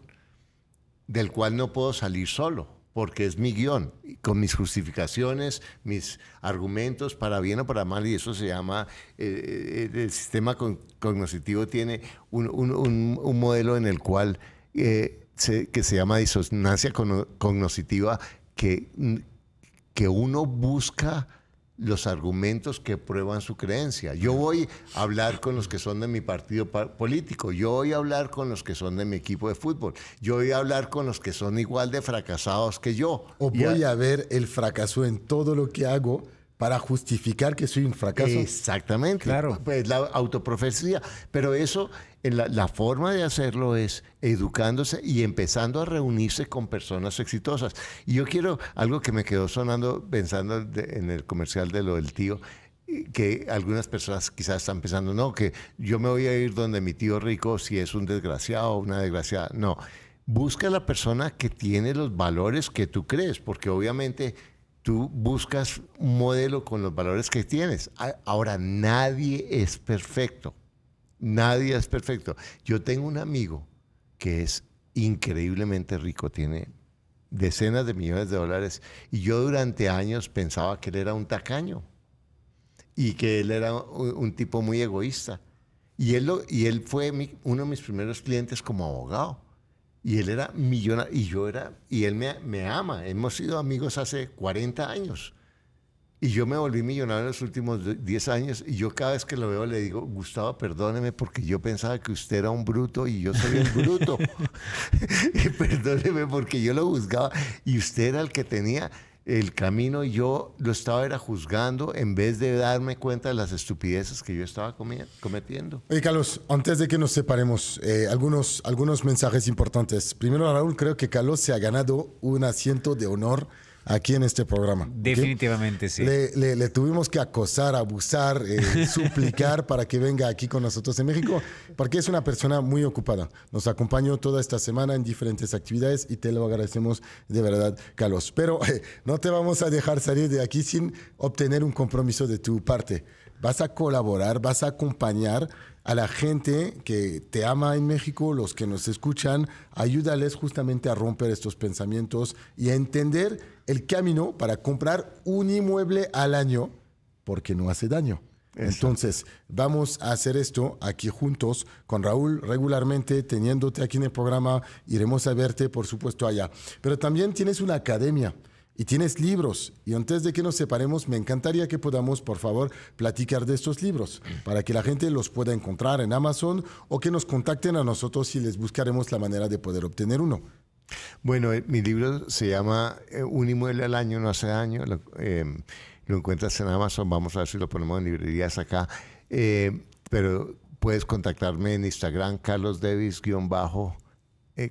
del cual no puedo salir solo, porque es mi guión, con mis justificaciones, mis argumentos para bien o para mal, y eso se llama, eh, eh, el sistema cognitivo tiene un, modelo en el cual eh, que se llama disonancia cognitiva, que, que uno busca los argumentos que prueban su creencia. Yo voy a hablar con los que son de mi partido político, yo voy a hablar con los que son de mi equipo de fútbol, yo voy a hablar con los que son igual de fracasados que yo. O voy a... ver el fracaso en todo lo que hago para justificar que soy un fracaso. Exactamente. Claro. Pues la autoprofecía. Pero eso la, forma de hacerlo es educándose y empezando a reunirse con personas exitosas. Y yo quiero algo que me quedó sonando pensando en el comercial de lo del tío que algunas personas quizás están pensando, no, que yo me voy a ir donde mi tío rico si es un desgraciado o una desgraciada. No, busca la persona que tiene los valores que tú crees, porque obviamente tú buscas un modelo con los valores que tienes. Ahora, nadie es perfecto, Nadie es perfecto. Yo tengo un amigo que es increíblemente rico, tiene decenas de millones de dólares y yo durante años pensaba que él era un tacaño y que él era un, tipo muy egoísta. Y él, y él fue uno de mis primeros clientes como abogado. Y él era millonario y yo era, y él me, me ama. Hemos sido amigos hace 40 años. Y yo me volví millonario en los últimos 10 años y yo cada vez que lo veo le digo, Gustavo, perdóneme porque yo pensaba que usted era un bruto y yo soy el bruto. y perdóneme porque yo lo juzgaba y usted era el que tenía el camino yo lo estaba era juzgando en vez de darme cuenta de las estupideces que yo estaba cometiendo. Oye, Carlos, antes de que nos separemos, eh, algunos, algunos mensajes importantes. Primero, Raúl, creo que Carlos se ha ganado un asiento de honor aquí en este programa. Definitivamente, sí. Le, tuvimos que acosar, abusar, eh, suplicar para que venga aquí con nosotros en México, porque es una persona muy ocupada. Nos acompañó toda esta semana en diferentes actividades y te lo agradecemos de verdad, Carlos. Pero eh, no te vamos a dejar salir de aquí sin obtener un compromiso de tu parte. Vas a colaborar, vas a acompañar a la gente que te ama en México, los que nos escuchan, ayúdales justamente a romper estos pensamientos y a entender el camino para comprar un inmueble al año porque no hace daño. Entonces, vamos a hacer esto aquí juntos con Raúl regularmente, teniéndote aquí en el programa, iremos a verte, por supuesto, allá. Pero también tienes una academia y tienes libros. Y antes de que nos separemos, me encantaría que podamos, por favor, platicar de estos libros para que la gente los pueda encontrar en Amazon o que nos contacten a nosotros y les buscaremos la manera de poder obtener uno. Bueno, eh, mi libro se llama eh, Un inmueble al año no hace año em, Lo, encuentras en Amazon. Vamos a ver si lo ponemos en librerías acá. Eh, pero puedes contactarme en Instagram, Carlos Davis, bajo,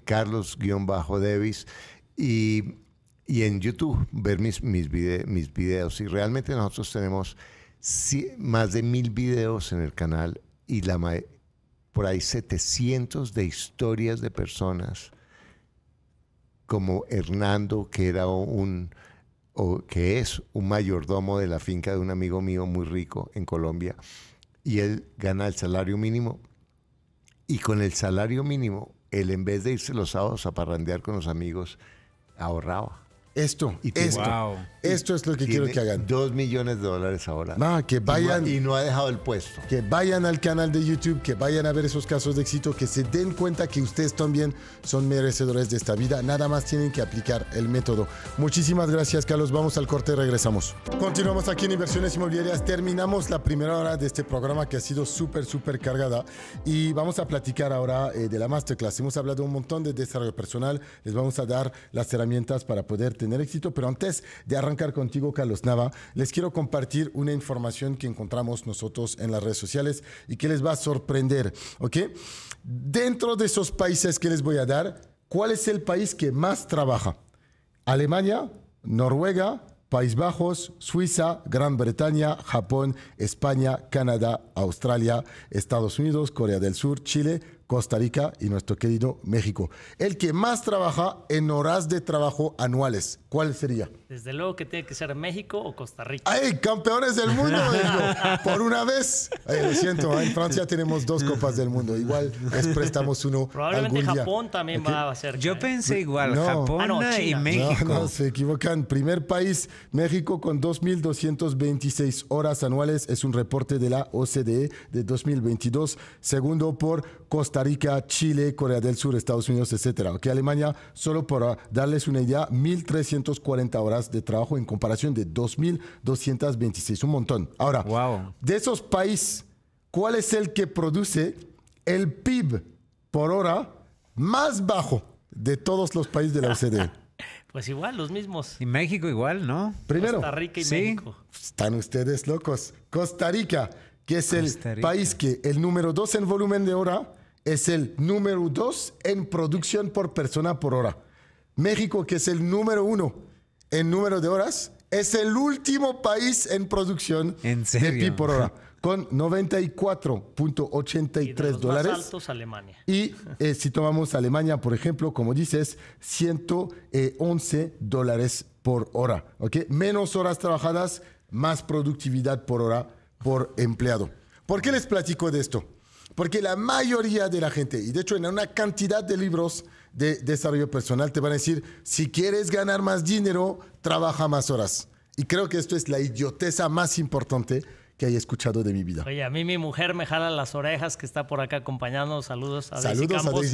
Carlos guión bajo Davis. Y, en YouTube ver mis, mis videos. Y realmente nosotros tenemos más de mil videos en el canal y la por ahí 700 de historias de personas como Hernando, que era un que es un mayordomo de la finca de un amigo mío muy rico en Colombia, y él gana el salario mínimo, y con el salario mínimo, él en vez de irse los sábados a parrandear con los amigos, ahorraba. Esto, y esto, esto es lo que quiero que hagan. Dos millones de dólares ahora. que vayan. Y no, ha dejado el puesto. Que vayan al canal de YouTube, que vayan a ver esos casos de éxito, que se den cuenta que ustedes también son merecedores de esta vida. Nada más tienen que aplicar el método. Muchísimas gracias, Carlos. Vamos al corte, y regresamos. Continuamos aquí en Inversiones Inmobiliarias. Terminamos la primera hora de este programa que ha sido súper, súper cargada. Y vamos a platicar ahora eh, de la masterclass. Hemos hablado un montón de desarrollo personal. Les vamos a dar las herramientas para poder tener éxito. Pero antes de arrancar contigo, Carlos Nava, les quiero compartir una información que encontramos nosotros en las redes sociales y que les va a sorprender, ¿ok? Dentro de esos países que les voy a dar, ¿cuál es el país que más trabaja? Alemania, Noruega, Países Bajos, Suiza, Gran Bretaña, Japón, España, Canadá, Australia, Estados Unidos, Corea del Sur, Chile, Costa Rica y nuestro querido México. El que más trabaja en horas de trabajo anuales, ¿cuál sería? Desde luego que tiene que ser México o Costa Rica. ¡Ay, campeones del mundo! por una vez. lo siento, ah, en Francia tenemos dos copas del mundo. Igual les prestamos uno. Probablemente Japón también va a ser. Yo pensé igual, Japón ah, y México. No, no, se equivocan. Primer país, México con 2.226 horas anuales. Es un reporte de la OCDE de 2022. Segundo por Costa Rica, Chile, Corea del Sur, Estados Unidos, etcétera. Que Alemania, solo por darles una idea, 1.340 horas de trabajo en comparación de 2.226, un montón. Ahora, de esos países, ¿cuál es el que produce el PIB por hora más bajo de todos los países de la OCDE? Pues igual, los mismos. Y México igual, ¿no? Primero. Costa Rica y México. Están ustedes locos. Costa Rica, que es el país que el número dos en volumen de hora, es el número dos en producción por persona por hora. México, que es el número uno en número de horas, es el último país en producción de PIB por hora, con 94.83 dólares. Alemania. Y eh, si tomamos Alemania, por ejemplo, como dices, 111 dólares por hora. ¿okay? Menos horas trabajadas, más productividad por hora por empleado. ¿Por qué les platico de esto? Porque la mayoría de la gente, y de hecho en una cantidad de libros de desarrollo personal, te van a decir, si quieres ganar más dinero, trabaja más horas. Y creo que esto es la idioteza más importante que haya escuchado de mi vida. Oye, a mí mi mujer me jala las orejas, que está por acá acompañándonos. Saludos a Daisy Saludos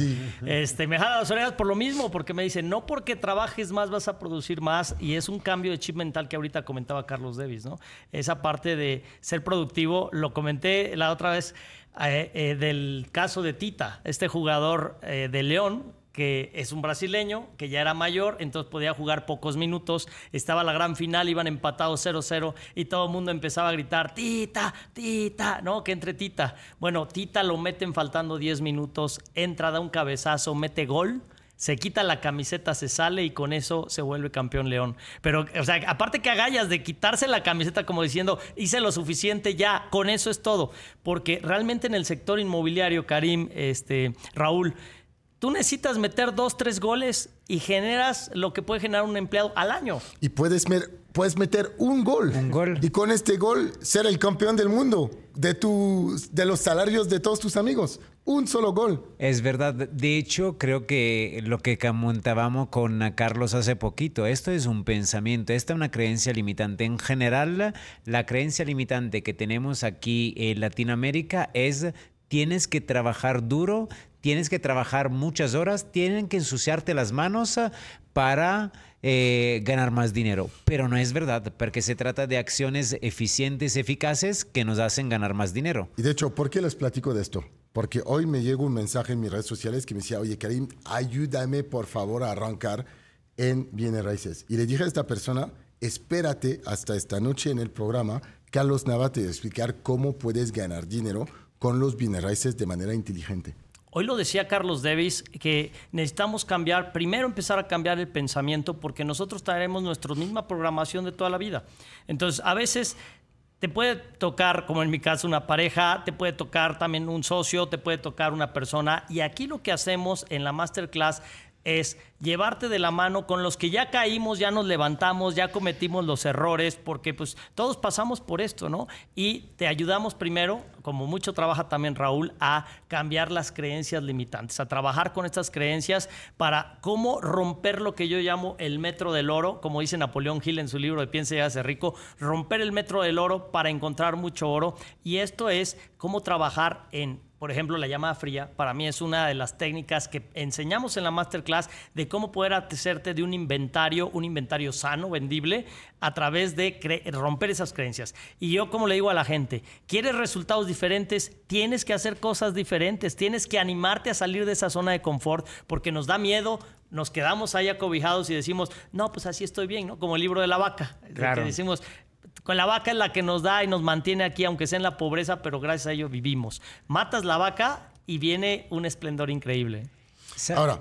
Este, me jala las orejas por lo mismo, porque me dice, no porque trabajes más vas a producir más. Y es un cambio de chip mental que ahorita comentaba Carlos Davis, ¿no? Esa parte de ser productivo, lo comenté la otra vez. Eh, eh, del caso de Tita, este jugador eh, de León, que es un brasileño, que ya era mayor, entonces podía jugar pocos minutos. Estaba la gran final, iban empatados 0-0 y todo el mundo empezaba a gritar, Tita, Tita, no, que entre Tita. Bueno, Tita lo meten faltando 10 minutos, entra, da un cabezazo, mete gol se quita la camiseta, se sale y con eso se vuelve campeón León. Pero, o sea, aparte que agallas de quitarse la camiseta como diciendo, hice lo suficiente ya, con eso es todo. Porque realmente en el sector inmobiliario, Karim, este, Raúl, tú necesitas meter dos, tres goles y generas lo que puede generar un empleado al año. Y puedes, puedes meter un gol. Un gol. Y con este gol ser el campeón del mundo de, tu, de los salarios de todos tus amigos un solo gol. Es verdad. De hecho, creo que lo que comentábamos con Carlos hace poquito, esto es un pensamiento, esta es una creencia limitante. En general, la creencia limitante que tenemos aquí en Latinoamérica es tienes que trabajar duro, tienes que trabajar muchas horas, tienen que ensuciarte las manos para eh, ganar más dinero. Pero no es verdad, porque se trata de acciones eficientes, eficaces, que nos hacen ganar más dinero. Y de hecho, ¿por qué les platico de esto? Porque hoy me llegó un mensaje en mis redes sociales que me decía, oye, Karim, ayúdame por favor a arrancar en bienes raíces. Y le dije a esta persona, espérate hasta esta noche en el programa, Carlos Nava te va a explicar cómo puedes ganar dinero con los bienes raíces de manera inteligente. Hoy lo decía Carlos Davis, que necesitamos cambiar, primero empezar a cambiar el pensamiento porque nosotros traeremos nuestra misma programación de toda la vida. Entonces, a veces te puede tocar, como en mi caso, una pareja, te puede tocar también un socio, te puede tocar una persona. Y aquí lo que hacemos en la masterclass es llevarte de la mano con los que ya caímos, ya nos levantamos, ya cometimos los errores, porque pues todos pasamos por esto, ¿no? Y te ayudamos primero, como mucho trabaja también Raúl, a cambiar las creencias limitantes, a trabajar con estas creencias para cómo romper lo que yo llamo el metro del oro, como dice Napoleón Hill en su libro de Piense y hace rico, romper el metro del oro para encontrar mucho oro. Y esto es cómo trabajar en por ejemplo, la llamada fría, para mí es una de las técnicas que enseñamos en la masterclass de cómo poder hacerte de un inventario, un inventario sano, vendible, a través de romper esas creencias. Y yo, como le digo a la gente, quieres resultados diferentes, tienes que hacer cosas diferentes, tienes que animarte a salir de esa zona de confort, porque nos da miedo, nos quedamos ahí acobijados y decimos, no, pues así estoy bien, ¿no? Como el libro de la vaca, que decimos, con la vaca es la que nos da y nos mantiene aquí, aunque sea en la pobreza, pero gracias a ello vivimos. Matas la vaca y viene un esplendor increíble. Ahora,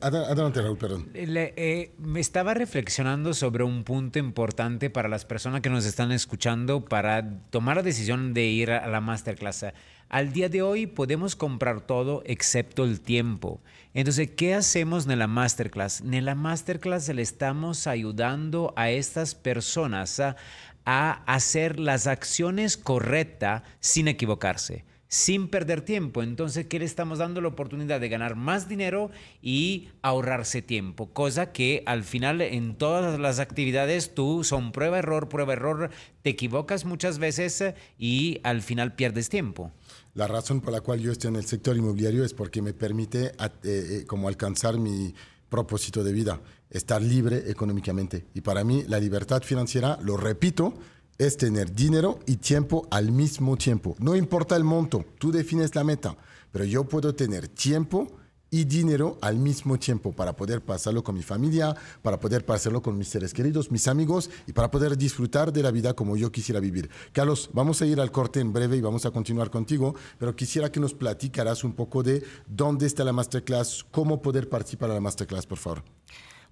adelante Raúl, perdón. Eh, me estaba reflexionando sobre un punto importante para las personas que nos están escuchando para tomar la decisión de ir a la masterclass. Al día de hoy podemos comprar todo excepto el tiempo. Entonces, ¿qué hacemos en la masterclass? En la masterclass le estamos ayudando a estas personas a, a hacer las acciones correctas sin equivocarse, sin perder tiempo. Entonces, ¿qué le estamos dando la oportunidad de ganar más dinero y ahorrarse tiempo? Cosa que al final en todas las actividades tú son prueba, error, prueba, error, te equivocas muchas veces y al final pierdes tiempo. La razón por la cual yo estoy en el sector inmobiliario es porque me permite eh, eh, como alcanzar mi propósito de vida, estar libre económicamente. Y para mí la libertad financiera, lo repito, es tener dinero y tiempo al mismo tiempo. No importa el monto, tú defines la meta, pero yo puedo tener tiempo y dinero al mismo tiempo para poder pasarlo con mi familia, para poder pasarlo con mis seres queridos, mis amigos y para poder disfrutar de la vida como yo quisiera vivir. Carlos, vamos a ir al corte en breve y vamos a continuar contigo, pero quisiera que nos platicaras un poco de dónde está la masterclass, cómo poder participar en la masterclass, por favor.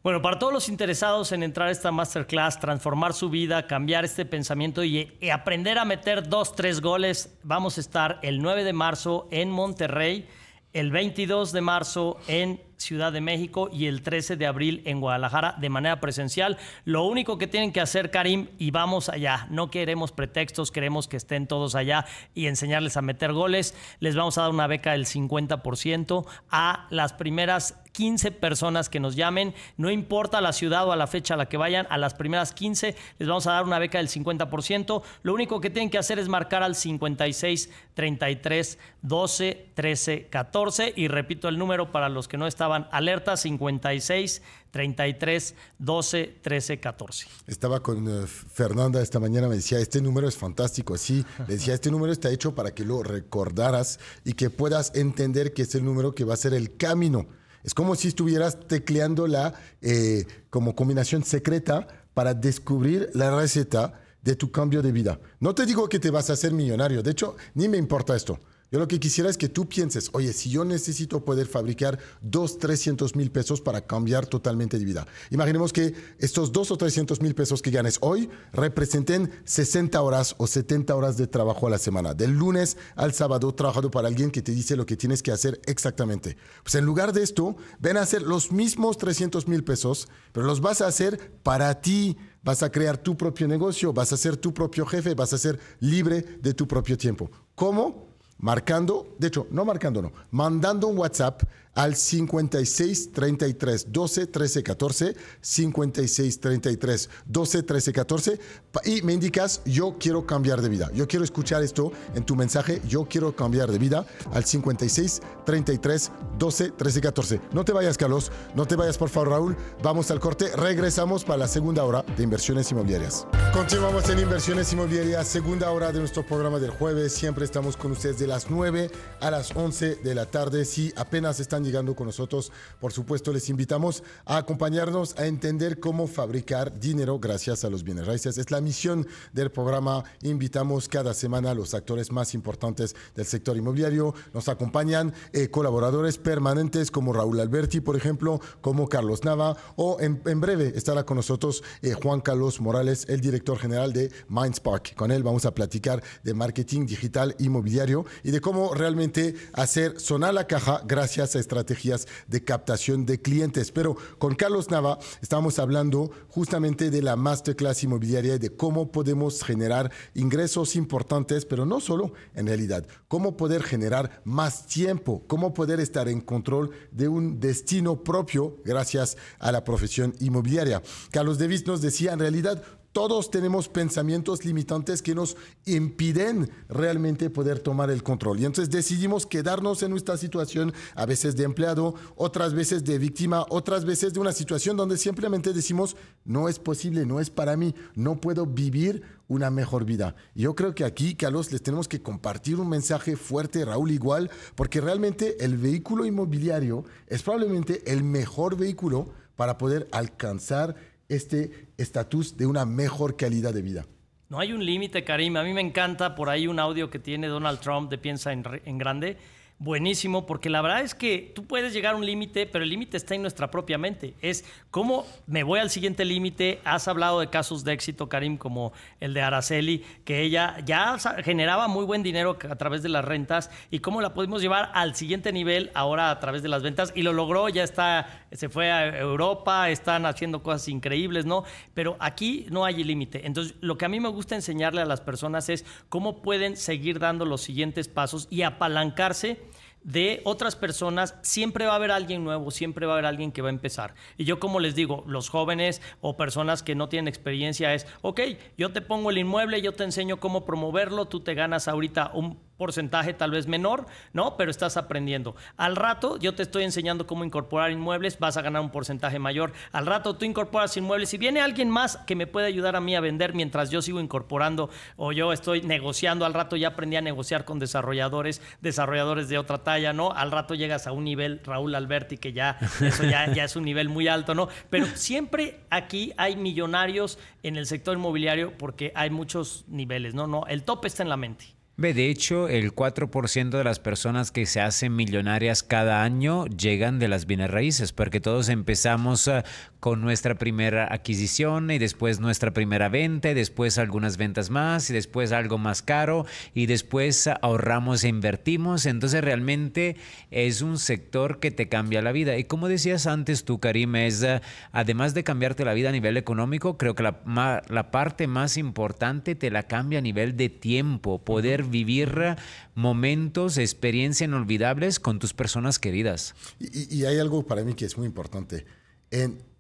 Bueno, para todos los interesados en entrar a esta masterclass, transformar su vida, cambiar este pensamiento y, y aprender a meter dos, tres goles, vamos a estar el 9 de marzo en Monterrey el 22 de marzo en Ciudad de México y el 13 de abril en Guadalajara de manera presencial. Lo único que tienen que hacer, Karim, y vamos allá. No queremos pretextos, queremos que estén todos allá y enseñarles a meter goles. Les vamos a dar una beca del 50% a las primeras 15 personas que nos llamen, no importa la ciudad o a la fecha a la que vayan, a las primeras 15 les vamos a dar una beca del 50%. Lo único que tienen que hacer es marcar al 56 33 12 13 14 y repito el número para los que no estaban alerta 56 33 12 13 14. Estaba con eh, Fernanda esta mañana, me decía, este número es fantástico, sí, decía, este número está hecho para que lo recordaras y que puedas entender que es el número que va a ser el camino. Es como si estuvieras tecleando la eh, como combinación secreta para descubrir la receta de tu cambio de vida. No te digo que te vas a hacer millonario, de hecho, ni me importa esto. Yo lo que quisiera es que tú pienses, oye, si yo necesito poder fabricar dos, trescientos mil pesos para cambiar totalmente de vida. Imaginemos que estos dos o trescientos mil pesos que ganes hoy representen 60 horas o 70 horas de trabajo a la semana, del lunes al sábado trabajando para alguien que te dice lo que tienes que hacer exactamente. Pues en lugar de esto, ven a hacer los mismos 300 mil pesos, pero los vas a hacer para ti vas a crear tu propio negocio, vas a ser tu propio jefe, vas a ser libre de tu propio tiempo. ¿Cómo? marcando, de hecho, no marcando, no, mandando un WhatsApp al 56 33 12 13 14 56 33 12 13 14 y me indicas yo quiero cambiar de vida yo quiero escuchar esto en tu mensaje yo quiero cambiar de vida al 56 33 12 13 14 no te vayas Carlos no te vayas por favor Raúl vamos al corte regresamos para la segunda hora de inversiones inmobiliarias continuamos en inversiones inmobiliarias segunda hora de nuestro programa del jueves siempre estamos con ustedes de las 9 a las 11 de la tarde si apenas están llegando con nosotros, por supuesto les invitamos a acompañarnos a entender cómo fabricar dinero gracias a los bienes raíces. Es la misión del programa. Invitamos cada semana a los actores más importantes del sector inmobiliario. Nos acompañan eh, colaboradores permanentes como Raúl Alberti, por ejemplo, como Carlos Nava o en, breve estará con nosotros eh, Juan Carlos Morales, el director general de Mindspark. Con él vamos a platicar de marketing digital inmobiliario y de cómo realmente hacer sonar la caja gracias a esta estrategias de captación de clientes. Pero con Carlos Nava estamos hablando justamente de la masterclass inmobiliaria y de cómo podemos generar ingresos importantes, pero no solo en realidad, cómo poder generar más tiempo, cómo poder estar en control de un destino propio gracias a la profesión inmobiliaria. Carlos Davis nos decía, en realidad, todos tenemos pensamientos limitantes que nos impiden realmente poder tomar el control. Y entonces decidimos quedarnos en nuestra situación, a veces de empleado, otras veces de víctima, otras veces de una situación donde simplemente decimos, no es posible, no es para mí, no puedo vivir una mejor vida. Yo creo que aquí, Carlos, les tenemos que compartir un mensaje fuerte, Raúl igual, porque realmente el vehículo inmobiliario es probablemente el mejor vehículo para poder alcanzar este estatus de una mejor calidad de vida. No hay un límite, Karim. A mí me encanta por ahí un audio que tiene Donald Trump de Piensa en, Grande. Buenísimo, porque la verdad es que tú puedes llegar a un límite, pero el límite está en nuestra propia mente. Es cómo me voy al siguiente límite. Has hablado de casos de éxito, Karim, como el de Araceli, que ella ya generaba muy buen dinero a través de las rentas y cómo la podemos llevar al siguiente nivel ahora a través de las ventas. Y lo logró, ya está se fue a Europa, están haciendo cosas increíbles, ¿no? Pero aquí no hay límite. Entonces, lo que a mí me gusta enseñarle a las personas es cómo pueden seguir dando los siguientes pasos y apalancarse de otras personas, siempre va a haber alguien nuevo, siempre va a haber alguien que va a empezar. Y yo como les digo, los jóvenes o personas que no tienen experiencia es, ok, yo te pongo el inmueble, yo te enseño cómo promoverlo, tú te ganas ahorita un porcentaje tal vez menor, ¿no? Pero estás aprendiendo. Al rato yo te estoy enseñando cómo incorporar inmuebles, vas a ganar un porcentaje mayor. Al rato tú incorporas inmuebles y viene alguien más que me puede ayudar a mí a vender mientras yo sigo incorporando o yo estoy negociando. Al rato ya aprendí a negociar con desarrolladores, desarrolladores de otra talla, ¿no? Al rato llegas a un nivel Raúl Alberti que ya eso ya, ya es un nivel muy alto, ¿no? Pero siempre aquí hay millonarios en el sector inmobiliario porque hay muchos niveles, ¿no? No, el top está en la mente. Ve, de hecho, el 4% de las personas que se hacen millonarias cada año llegan de las bienes raíces, porque todos empezamos eh, con nuestra primera adquisición y después nuestra primera venta y después algunas ventas más y después algo más caro y después ahorramos e invertimos. Entonces realmente es un sector que te cambia la vida. Y como decías antes tú, Karim, es eh, además de cambiarte la vida a nivel económico, creo que la, la parte más importante te la cambia a nivel de tiempo, poder vivir eh, momentos, experiencias inolvidables con tus personas queridas. Y, hay algo para mí que es muy importante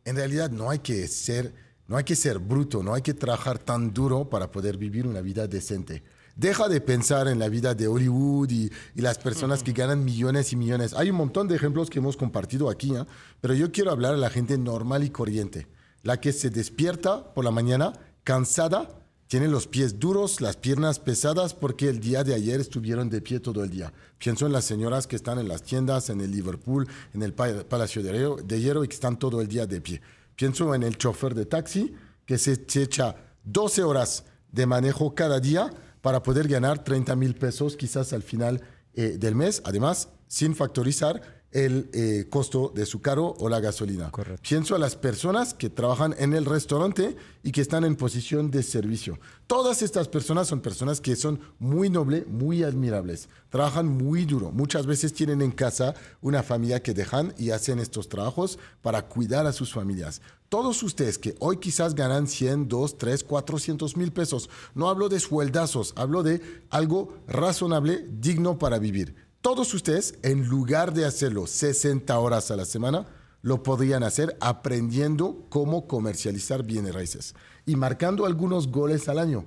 en realidad no hay que ser, no hay que ser bruto, no hay que trabajar tan duro para poder vivir una vida decente. Deja de pensar en la vida de Hollywood y, las personas que ganan millones y millones. Hay un montón de ejemplos que hemos compartido aquí, ¿eh? pero yo quiero hablar a la gente normal y corriente, la que se despierta por la mañana cansada, tienen los pies duros, las piernas pesadas porque el día de ayer estuvieron de pie todo el día. Pienso en las señoras que están en las tiendas, en el Liverpool, en el Palacio de Hierro y que están todo el día de pie. Pienso en el chofer de taxi que se echa 12 horas de manejo cada día para poder ganar 30 mil pesos quizás al final eh, del mes. Además, sin factorizar el eh, costo de su carro o la gasolina. Pienso a las personas que trabajan en el restaurante y que están en posición de servicio. Todas estas personas son personas que son muy nobles, muy admirables, trabajan muy duro. Muchas veces tienen en casa una familia que dejan y hacen estos trabajos para cuidar a sus familias. Todos ustedes que hoy quizás ganan 100, 2, 3, 400 mil pesos, no hablo de sueldazos, hablo de algo razonable, digno para vivir todos ustedes, en lugar de hacerlo 60 horas a la semana, lo podrían hacer aprendiendo cómo comercializar bienes raíces y marcando algunos goles al año.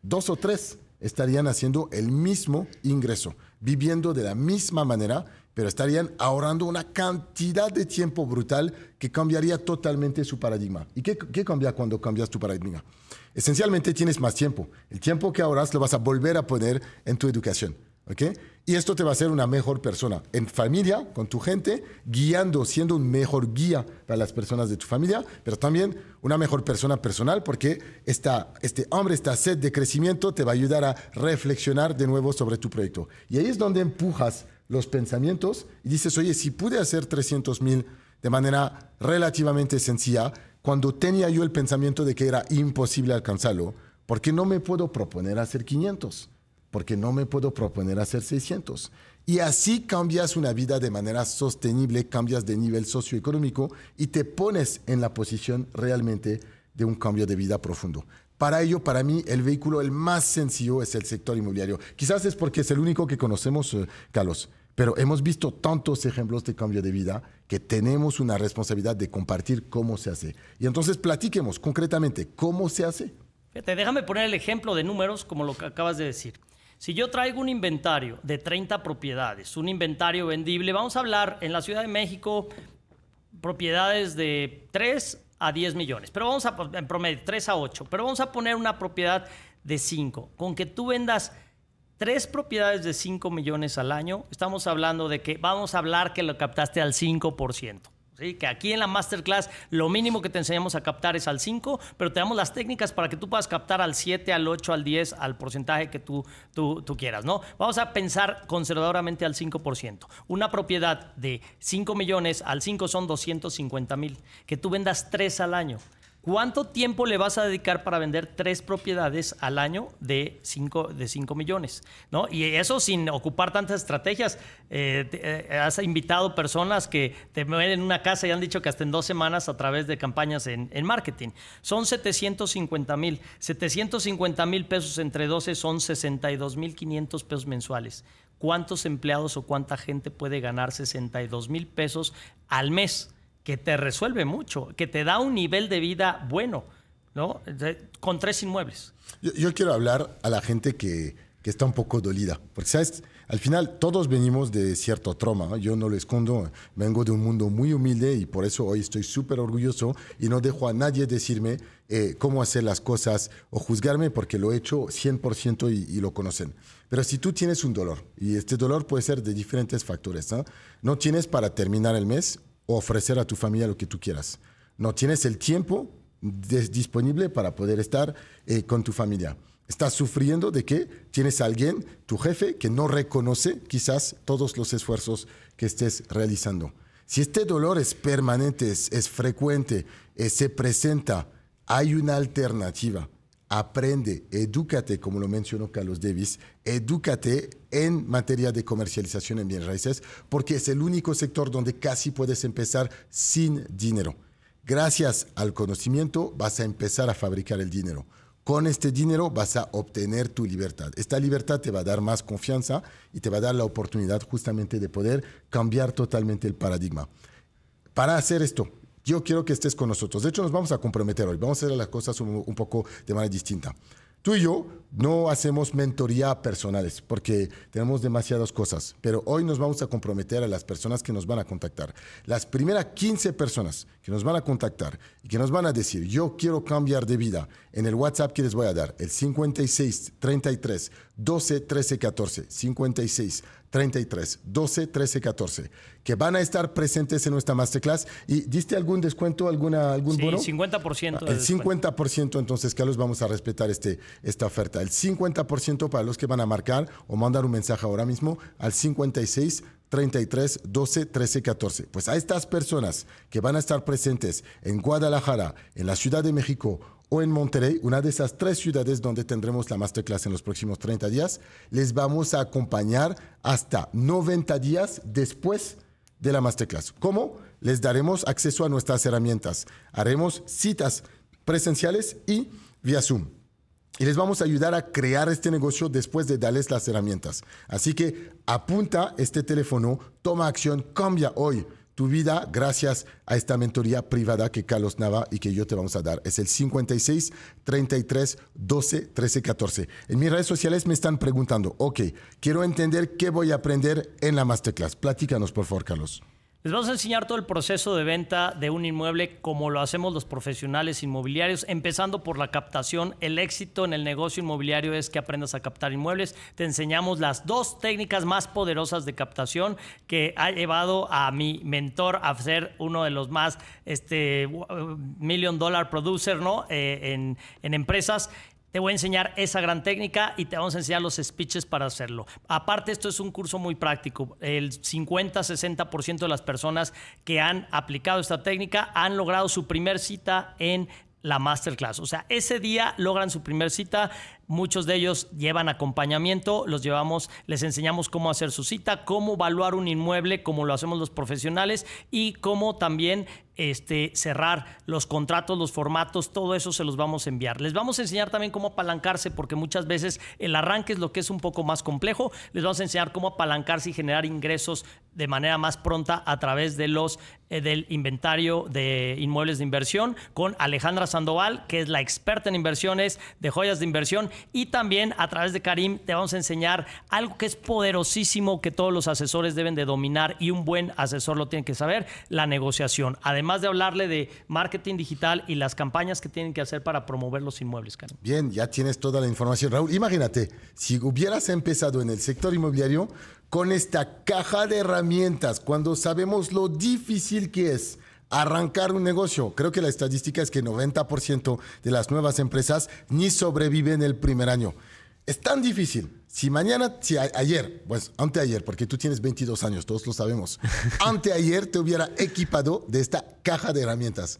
Dos o tres estarían haciendo el mismo ingreso, viviendo de la misma manera, pero estarían ahorrando una cantidad de tiempo brutal que cambiaría totalmente su paradigma. ¿Y qué, cambia cuando cambias tu paradigma? Esencialmente tienes más tiempo. El tiempo que ahorras lo vas a volver a poner en tu educación y esto te va a hacer una mejor persona en familia, con tu gente, guiando, siendo un mejor guía para las personas de tu familia, pero también una mejor persona personal, porque este hombre, esta sed de crecimiento te va a ayudar a reflexionar de nuevo sobre tu proyecto. Y ahí es donde empujas los pensamientos y dices, oye, si pude hacer 300 mil de manera relativamente sencilla, cuando tenía yo el pensamiento de que era imposible alcanzarlo, ¿por qué no me puedo proponer hacer 500? porque no me puedo proponer hacer 600. Y así cambias una vida de manera sostenible, cambias de nivel socioeconómico y te pones en la posición realmente de un cambio de vida profundo. Para ello, para mí, el vehículo el más sencillo es el sector inmobiliario. Quizás es porque es el único que conocemos, eh, Carlos, pero hemos visto tantos ejemplos de cambio de vida que tenemos una responsabilidad de compartir cómo se hace. Y entonces platiquemos concretamente cómo se hace. Fíjate, déjame poner el ejemplo de números como lo que acabas de decir. Si yo traigo un inventario de 30 propiedades, un inventario vendible, vamos a hablar en la Ciudad de México propiedades de 3 a 10 millones, pero vamos a, en promedio, 3 a 8, pero vamos a poner una propiedad de 5. Con que tú vendas tres propiedades de 5 millones al año, estamos hablando de que vamos a hablar que lo captaste al 5% que aquí en la masterclass lo mínimo que te enseñamos a captar es al 5, pero te damos las técnicas para que tú puedas captar al 7, al 8, al 10, al porcentaje que tú, tú, quieras. ¿no? Vamos a pensar conservadoramente al 5%. Una propiedad de 5 millones al 5 son 250 mil, que tú vendas 3 al año. ¿Cuánto tiempo le vas a dedicar para vender tres propiedades al año de 5 de cinco millones? ¿no? Y eso sin ocupar tantas estrategias. Eh, eh, has invitado personas que te mueven una casa y han dicho que hasta en dos semanas a través de campañas en, marketing. Son 750 mil. 750 mil pesos entre 12 son 62 mil 500 pesos mensuales. ¿Cuántos empleados o cuánta gente puede ganar 62 mil pesos al mes? que te resuelve mucho, que te da un nivel de vida bueno, ¿no? con tres inmuebles. Yo, quiero hablar a la gente que, que, está un poco dolida, porque sabes, al final todos venimos de cierto trauma, yo no lo escondo, vengo de un mundo muy humilde y por eso hoy estoy súper orgulloso y no dejo a nadie decirme eh, cómo hacer las cosas o juzgarme porque lo he hecho 100% y, y, lo conocen. Pero si tú tienes un dolor, y este dolor puede ser de diferentes factores, ¿no? no tienes para terminar el mes ofrecer a tu familia lo que tú quieras. No tienes el tiempo disponible para poder estar eh, con tu familia. Estás sufriendo de que tienes a alguien, tu jefe, que no reconoce quizás todos los esfuerzos que estés realizando. Si este dolor es permanente, es, frecuente, eh, se presenta, hay una alternativa aprende, edúcate, como lo mencionó Carlos Davis, edúcate en materia de comercialización en bienes raíces, porque es el único sector donde casi puedes empezar sin dinero. Gracias al conocimiento vas a empezar a fabricar el dinero. Con este dinero vas a obtener tu libertad. Esta libertad te va a dar más confianza y te va a dar la oportunidad justamente de poder cambiar totalmente el paradigma. Para hacer esto, yo quiero que estés con nosotros. De hecho, nos vamos a comprometer hoy, vamos a hacer las cosas un, poco de manera distinta. Tú y yo no hacemos mentoría personales porque tenemos demasiadas cosas, pero hoy nos vamos a comprometer a las personas que nos van a contactar. Las primeras 15 personas que nos van a contactar y que nos van a decir, yo quiero cambiar de vida, en el WhatsApp que les voy a dar, el 56 33 12 13 14, 56 33, 12, 13, 14, que van a estar presentes en nuestra masterclass. ¿Y diste algún descuento, alguna, algún sí, el 50%. el 50%, entonces, Carlos, vamos a respetar este, esta oferta. El 50% para los que van a marcar o mandar un mensaje ahora mismo al 56 33 12 13 14. Pues a estas personas que van a estar presentes en Guadalajara, en la Ciudad de México o en Monterrey, una de esas tres ciudades donde tendremos la masterclass en los próximos 30 días, les vamos a acompañar hasta 90 días después de la masterclass. ¿Cómo? Les daremos acceso a nuestras herramientas. Haremos citas presenciales y vía Zoom. Y les vamos a ayudar a crear este negocio después de darles las herramientas. Así que apunta este teléfono, toma acción, cambia hoy tu vida gracias a esta mentoría privada que Carlos Nava y que yo te vamos a dar. Es el 56 33 12 13 14. En mis redes sociales me están preguntando, ok, quiero entender qué voy a aprender en la masterclass. Platícanos, por favor, Carlos. Les vamos a enseñar todo el proceso de venta de un inmueble como lo hacemos los profesionales inmobiliarios, empezando por la captación. El éxito en el negocio inmobiliario es que aprendas a captar inmuebles. Te enseñamos las dos técnicas más poderosas de captación que ha llevado a mi mentor a ser uno de los más este, million dollar producer ¿no? Eh, en empresas. Te voy a enseñar esa gran técnica y te vamos a enseñar los speeches para hacerlo. Aparte, esto es un curso muy práctico. El 50-60% de las personas que han aplicado esta técnica han logrado su primer cita en la masterclass. O sea, ese día logran su primer cita Muchos de ellos llevan acompañamiento, los llevamos, les enseñamos cómo hacer su cita, cómo evaluar un inmueble, como lo hacemos los profesionales y cómo también este, cerrar los contratos, los formatos, todo eso se los vamos a enviar. Les vamos a enseñar también cómo apalancarse, porque muchas veces el arranque es lo que es un poco más complejo. Les vamos a enseñar cómo apalancarse y generar ingresos de manera más pronta a través de los eh, del inventario de inmuebles de inversión con Alejandra Sandoval, que es la experta en inversiones de joyas de inversión y también a través de Karim te vamos a enseñar algo que es poderosísimo que todos los asesores deben de dominar y un buen asesor lo tiene que saber, la negociación. Además de hablarle de marketing digital y las campañas que tienen que hacer para promover los inmuebles, Karim. Bien, ya tienes toda la información. Raúl, imagínate, si hubieras empezado en el sector inmobiliario con esta caja de herramientas, cuando sabemos lo difícil que es arrancar un negocio. Creo que la estadística es que 90% de las nuevas empresas ni sobreviven el primer año. Es tan difícil. Si mañana, si ayer, pues anteayer, porque tú tienes 22 años, todos lo sabemos, anteayer te hubiera equipado de esta caja de herramientas,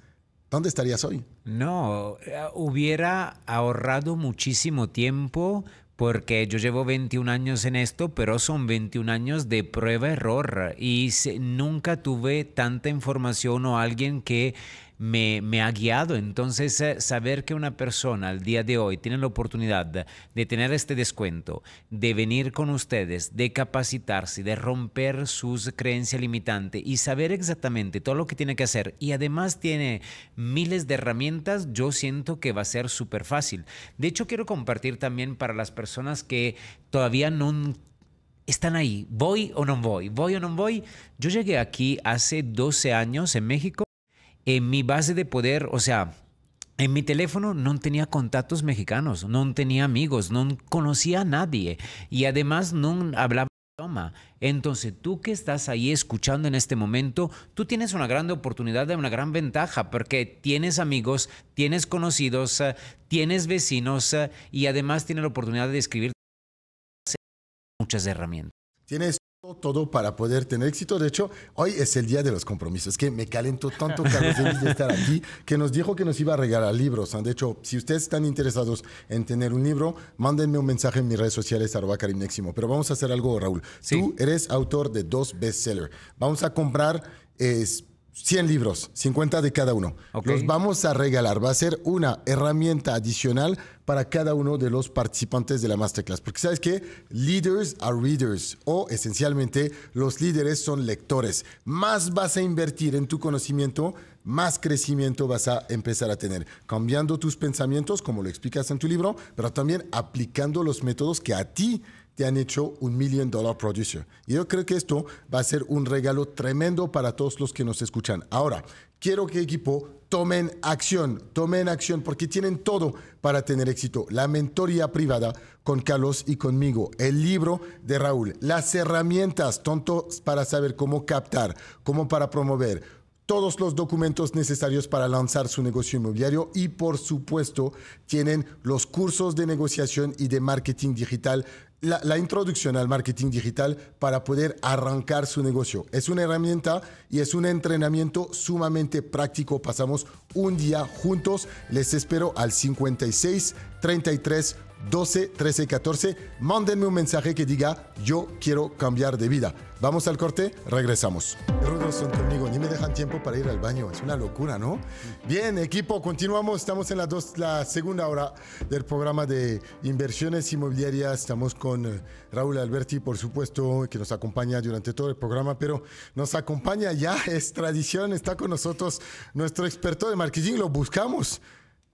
¿dónde estarías hoy? No, eh, hubiera ahorrado muchísimo tiempo, porque yo llevo 21 años en esto, pero son 21 años de prueba-error y nunca tuve tanta información o alguien que me, ha guiado. Entonces, eh, saber que una persona al día de hoy tiene la oportunidad de tener este descuento, de venir con ustedes, de capacitarse, de romper sus creencias limitantes y saber exactamente todo lo que tiene que hacer y además tiene miles de herramientas, yo siento que va a ser súper fácil. De hecho, quiero compartir también para las personas que todavía no están ahí. ¿Voy o no voy? ¿Voy o no voy? Yo llegué aquí hace 12 años en México en mi base de poder, o sea, en mi teléfono no tenía contactos mexicanos, no tenía amigos, no conocía a nadie y además no hablaba idioma. Entonces, tú que estás ahí escuchando en este momento, tú tienes una gran oportunidad, de una gran ventaja, porque tienes amigos, tienes conocidos, eh, tienes vecinos eh, y además tienes la oportunidad de escribir muchas herramientas. Tienes todo para poder tener éxito. De hecho, hoy es el día de los compromisos. que me calentó tanto Carlos estar aquí que nos dijo que nos iba a regalar libros. De hecho, si ustedes están interesados en tener un libro, mándenme un mensaje en mis redes sociales, arroba Pero vamos a hacer algo, Raúl. Tú eres autor de dos bestsellers. Vamos a comprar... 100 libros, 50 de cada uno. Los vamos a regalar. Va a ser una herramienta adicional para cada uno de los participantes de la masterclass. Porque sabes que leaders are readers o esencialmente los líderes son lectores. Más vas a invertir en tu conocimiento, más crecimiento vas a empezar a tener, cambiando tus pensamientos, como lo explicas en tu libro, pero también aplicando los métodos que a ti han hecho un Million Dollar Producer. Y yo creo que esto va a ser un regalo tremendo para todos los que nos escuchan. Ahora, quiero que equipo tomen acción, tomen acción, porque tienen todo para tener éxito. La mentoría privada con Carlos y conmigo, el libro de Raúl, las herramientas, tontos para saber cómo captar, cómo para promover, todos los documentos necesarios para lanzar su negocio inmobiliario y por supuesto tienen los cursos de negociación y de marketing digital la, introducción al marketing digital para poder arrancar su negocio. Es una herramienta y es un entrenamiento sumamente práctico. Pasamos un día juntos. Les espero al 56 33 12, 13 14. Mándenme un mensaje que diga yo quiero cambiar de vida. Vamos al corte, regresamos. Rudos son conmigo, ni me dejan tiempo para ir al baño. Es una locura, ¿no? Bien, equipo, continuamos. Estamos en la, dos, la segunda hora del programa de inversiones inmobiliarias. Estamos con eh, Raúl Alberti, por supuesto, que nos acompaña durante todo el programa, pero nos acompaña ya, es tradición, está con nosotros nuestro experto de marketing, lo buscamos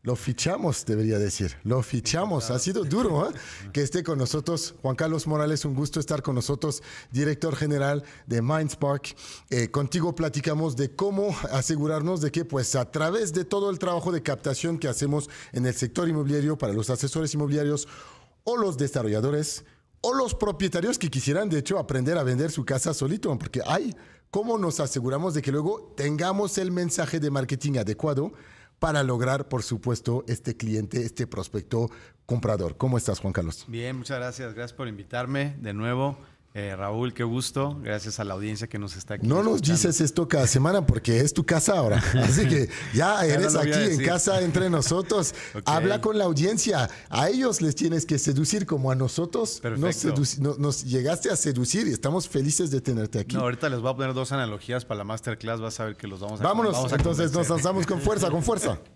lo fichamos, debería decir. Lo fichamos. Ha sido duro ¿eh? que esté con nosotros. Juan Carlos Morales, un gusto estar con nosotros, director general de Mindspark. Eh, contigo platicamos de cómo asegurarnos de que, pues, a través de todo el trabajo de captación que hacemos en el sector inmobiliario para los asesores inmobiliarios o los desarrolladores o los propietarios que quisieran, de hecho, aprender a vender su casa solito, porque hay. ¿Cómo nos aseguramos de que luego tengamos el mensaje de marketing adecuado para lograr, por supuesto, este cliente, este prospecto comprador. ¿Cómo estás, Juan Carlos? Bien, muchas gracias. Gracias por invitarme de nuevo. Eh, Raúl, qué gusto. Gracias a la audiencia que nos está aquí. No nos dices esto cada semana porque es tu casa ahora. Así que ya eres aquí en casa entre nosotros. Habla con la audiencia. A ellos les tienes que seducir como a nosotros. Nos, nos, llegaste a seducir y estamos felices de tenerte aquí. ahorita les voy a poner dos analogías para la masterclass. Vas a ver que los vamos a Vámonos, entonces nos lanzamos con fuerza, con fuerza.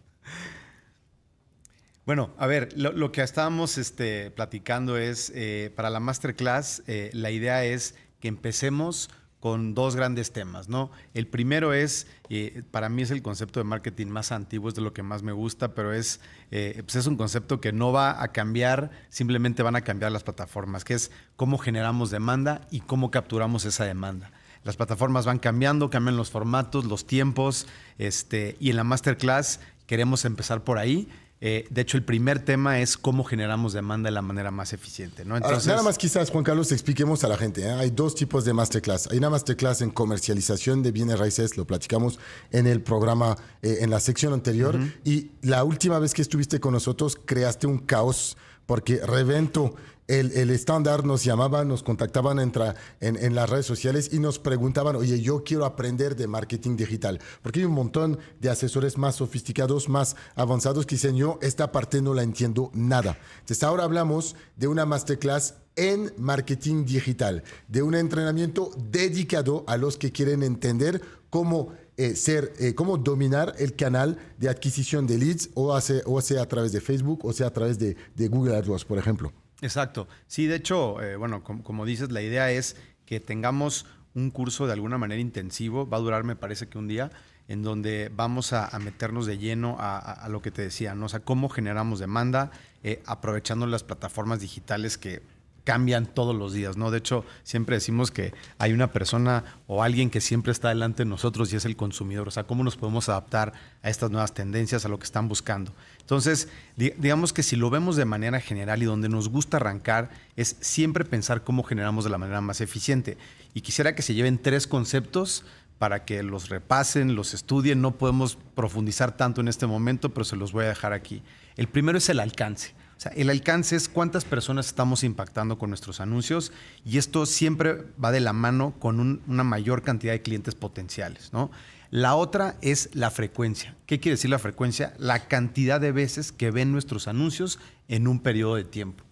Bueno, a ver, lo, que estábamos este, platicando es, eh, para la masterclass, eh, la idea es que empecemos con dos grandes temas, ¿no? El primero es, eh, para mí es el concepto de marketing más antiguo, es de lo que más me gusta, pero es, pues es un concepto que no va a cambiar, simplemente van a cambiar las plataformas, que es cómo generamos demanda y cómo capturamos esa demanda. Las plataformas van cambiando, cambian los formatos, los tiempos, este, y en la masterclass queremos empezar por ahí eh, de hecho, el primer tema es cómo generamos demanda de la manera más eficiente. ¿no? nada más quizás, Juan Carlos, expliquemos a la gente. ¿eh? Hay dos tipos de masterclass. Hay una masterclass en comercialización de bienes raíces, lo platicamos en el programa, eh, en la sección anterior. Y la última vez que estuviste con nosotros, creaste un caos porque reventó el, estándar nos llamaban, nos contactaban en, en, las redes sociales y nos preguntaban, oye, yo quiero aprender de marketing digital, porque hay un montón de asesores más sofisticados, más avanzados que dicen, yo esta parte no la entiendo nada. Entonces ahora hablamos de una masterclass en marketing digital, de un entrenamiento dedicado a los que quieren entender cómo eh, ser, eh, cómo dominar el canal de adquisición de leads, o, hace, o sea a través de Facebook, o sea a través de Google AdWords, por ejemplo. Exacto. Sí, de hecho, eh, bueno, como dices, la idea es que tengamos un curso de alguna manera intensivo, va a durar me parece que un día, en donde vamos a, meternos de lleno a, lo que te decía, ¿no? O sea, cómo generamos demanda, eh, aprovechando las plataformas digitales que cambian todos los días, ¿no? De hecho, siempre decimos que hay una persona o alguien que siempre está delante de nosotros y es el consumidor, o sea, cómo nos podemos adaptar a estas nuevas tendencias, a lo que están buscando. Entonces, digamos que si lo vemos de manera general y donde nos gusta arrancar es siempre pensar cómo generamos de la manera más eficiente. Y quisiera que se lleven tres conceptos para que los repasen, los estudien. No podemos profundizar tanto en este momento, pero se los voy a dejar aquí. El primero es el alcance. O sea, el alcance es cuántas personas estamos impactando con nuestros anuncios y esto siempre va de la mano con una mayor cantidad de clientes potenciales, ¿no? La otra es la frecuencia. ¿Qué quiere decir la frecuencia? La cantidad de veces que ven nuestros anuncios en un periodo de tiempo.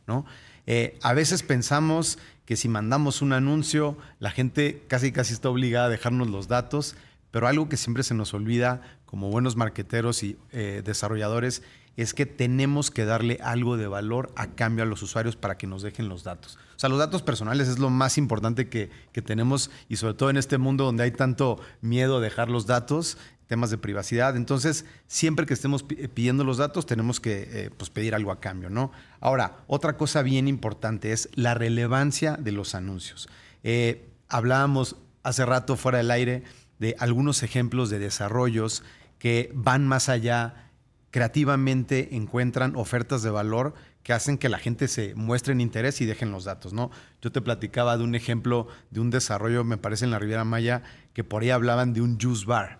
Eh, a veces pensamos que si mandamos un anuncio, la gente casi casi está obligada a dejarnos los datos, pero algo que siempre se nos olvida como buenos marqueteros y eh, desarrolladores es que tenemos que darle algo de valor a cambio a los usuarios para que nos dejen los datos. O sea, los datos personales es lo más importante que, tenemos y sobre todo en este mundo donde hay tanto miedo a dejar los datos, temas de privacidad. Entonces, siempre que estemos eh, pidiendo los datos, tenemos que eh, pues, pedir algo a cambio, ¿no? Ahora, otra cosa bien importante es la relevancia de los anuncios. Eh, hablábamos hace rato fuera del aire de algunos ejemplos de desarrollos que van más allá creativamente encuentran ofertas de valor que hacen que la gente se muestre en interés y dejen los datos, ¿no? Yo te platicaba de un ejemplo de un desarrollo, me parece, en la Riviera Maya, que por ahí hablaban de un juice bar.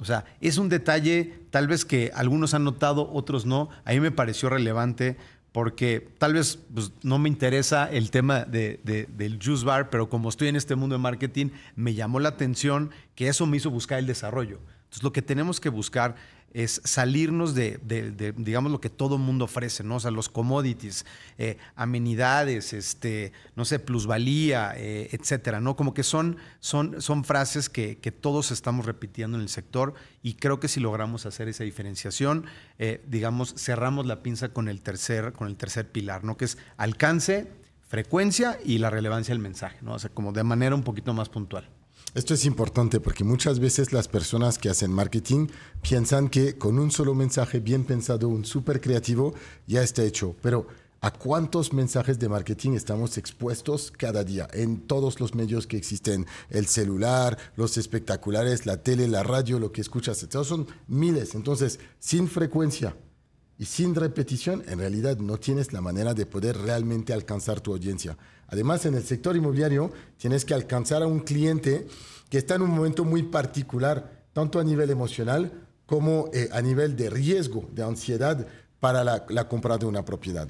O sea, es un detalle tal vez que algunos han notado, otros no. A mí me pareció relevante porque tal vez pues, no me interesa el tema del juice bar, pero como estoy en este mundo de marketing, me llamó la atención que eso me hizo buscar el desarrollo. Entonces, lo que tenemos que buscar es salirnos de, digamos, lo que todo mundo ofrece, ¿no? O sea, los commodities, eh, amenidades, este, no sé, plusvalía, eh, etcétera, ¿no? Como que son, son, son frases que, todos estamos repitiendo en el sector y creo que si logramos hacer esa diferenciación, eh, digamos, cerramos la pinza con el, tercer, con el tercer pilar, ¿no? Que es alcance, frecuencia y la relevancia del mensaje, ¿no? O sea, como de manera un poquito más puntual. Esto es importante porque muchas veces las personas que hacen marketing piensan que con un solo mensaje bien pensado, un súper creativo, ya está hecho. Pero ¿a cuántos mensajes de marketing estamos expuestos cada día en todos los medios que existen? El celular, los espectaculares, la tele, la radio, lo que escuchas, etc. Son miles. Entonces, sin frecuencia, y sin repetición, en realidad no tienes la manera de poder realmente alcanzar tu audiencia. Además, en el sector inmobiliario tienes que alcanzar a un cliente que está en un momento muy particular, tanto a nivel emocional como eh, a nivel de riesgo, de ansiedad para la compra de una propiedad.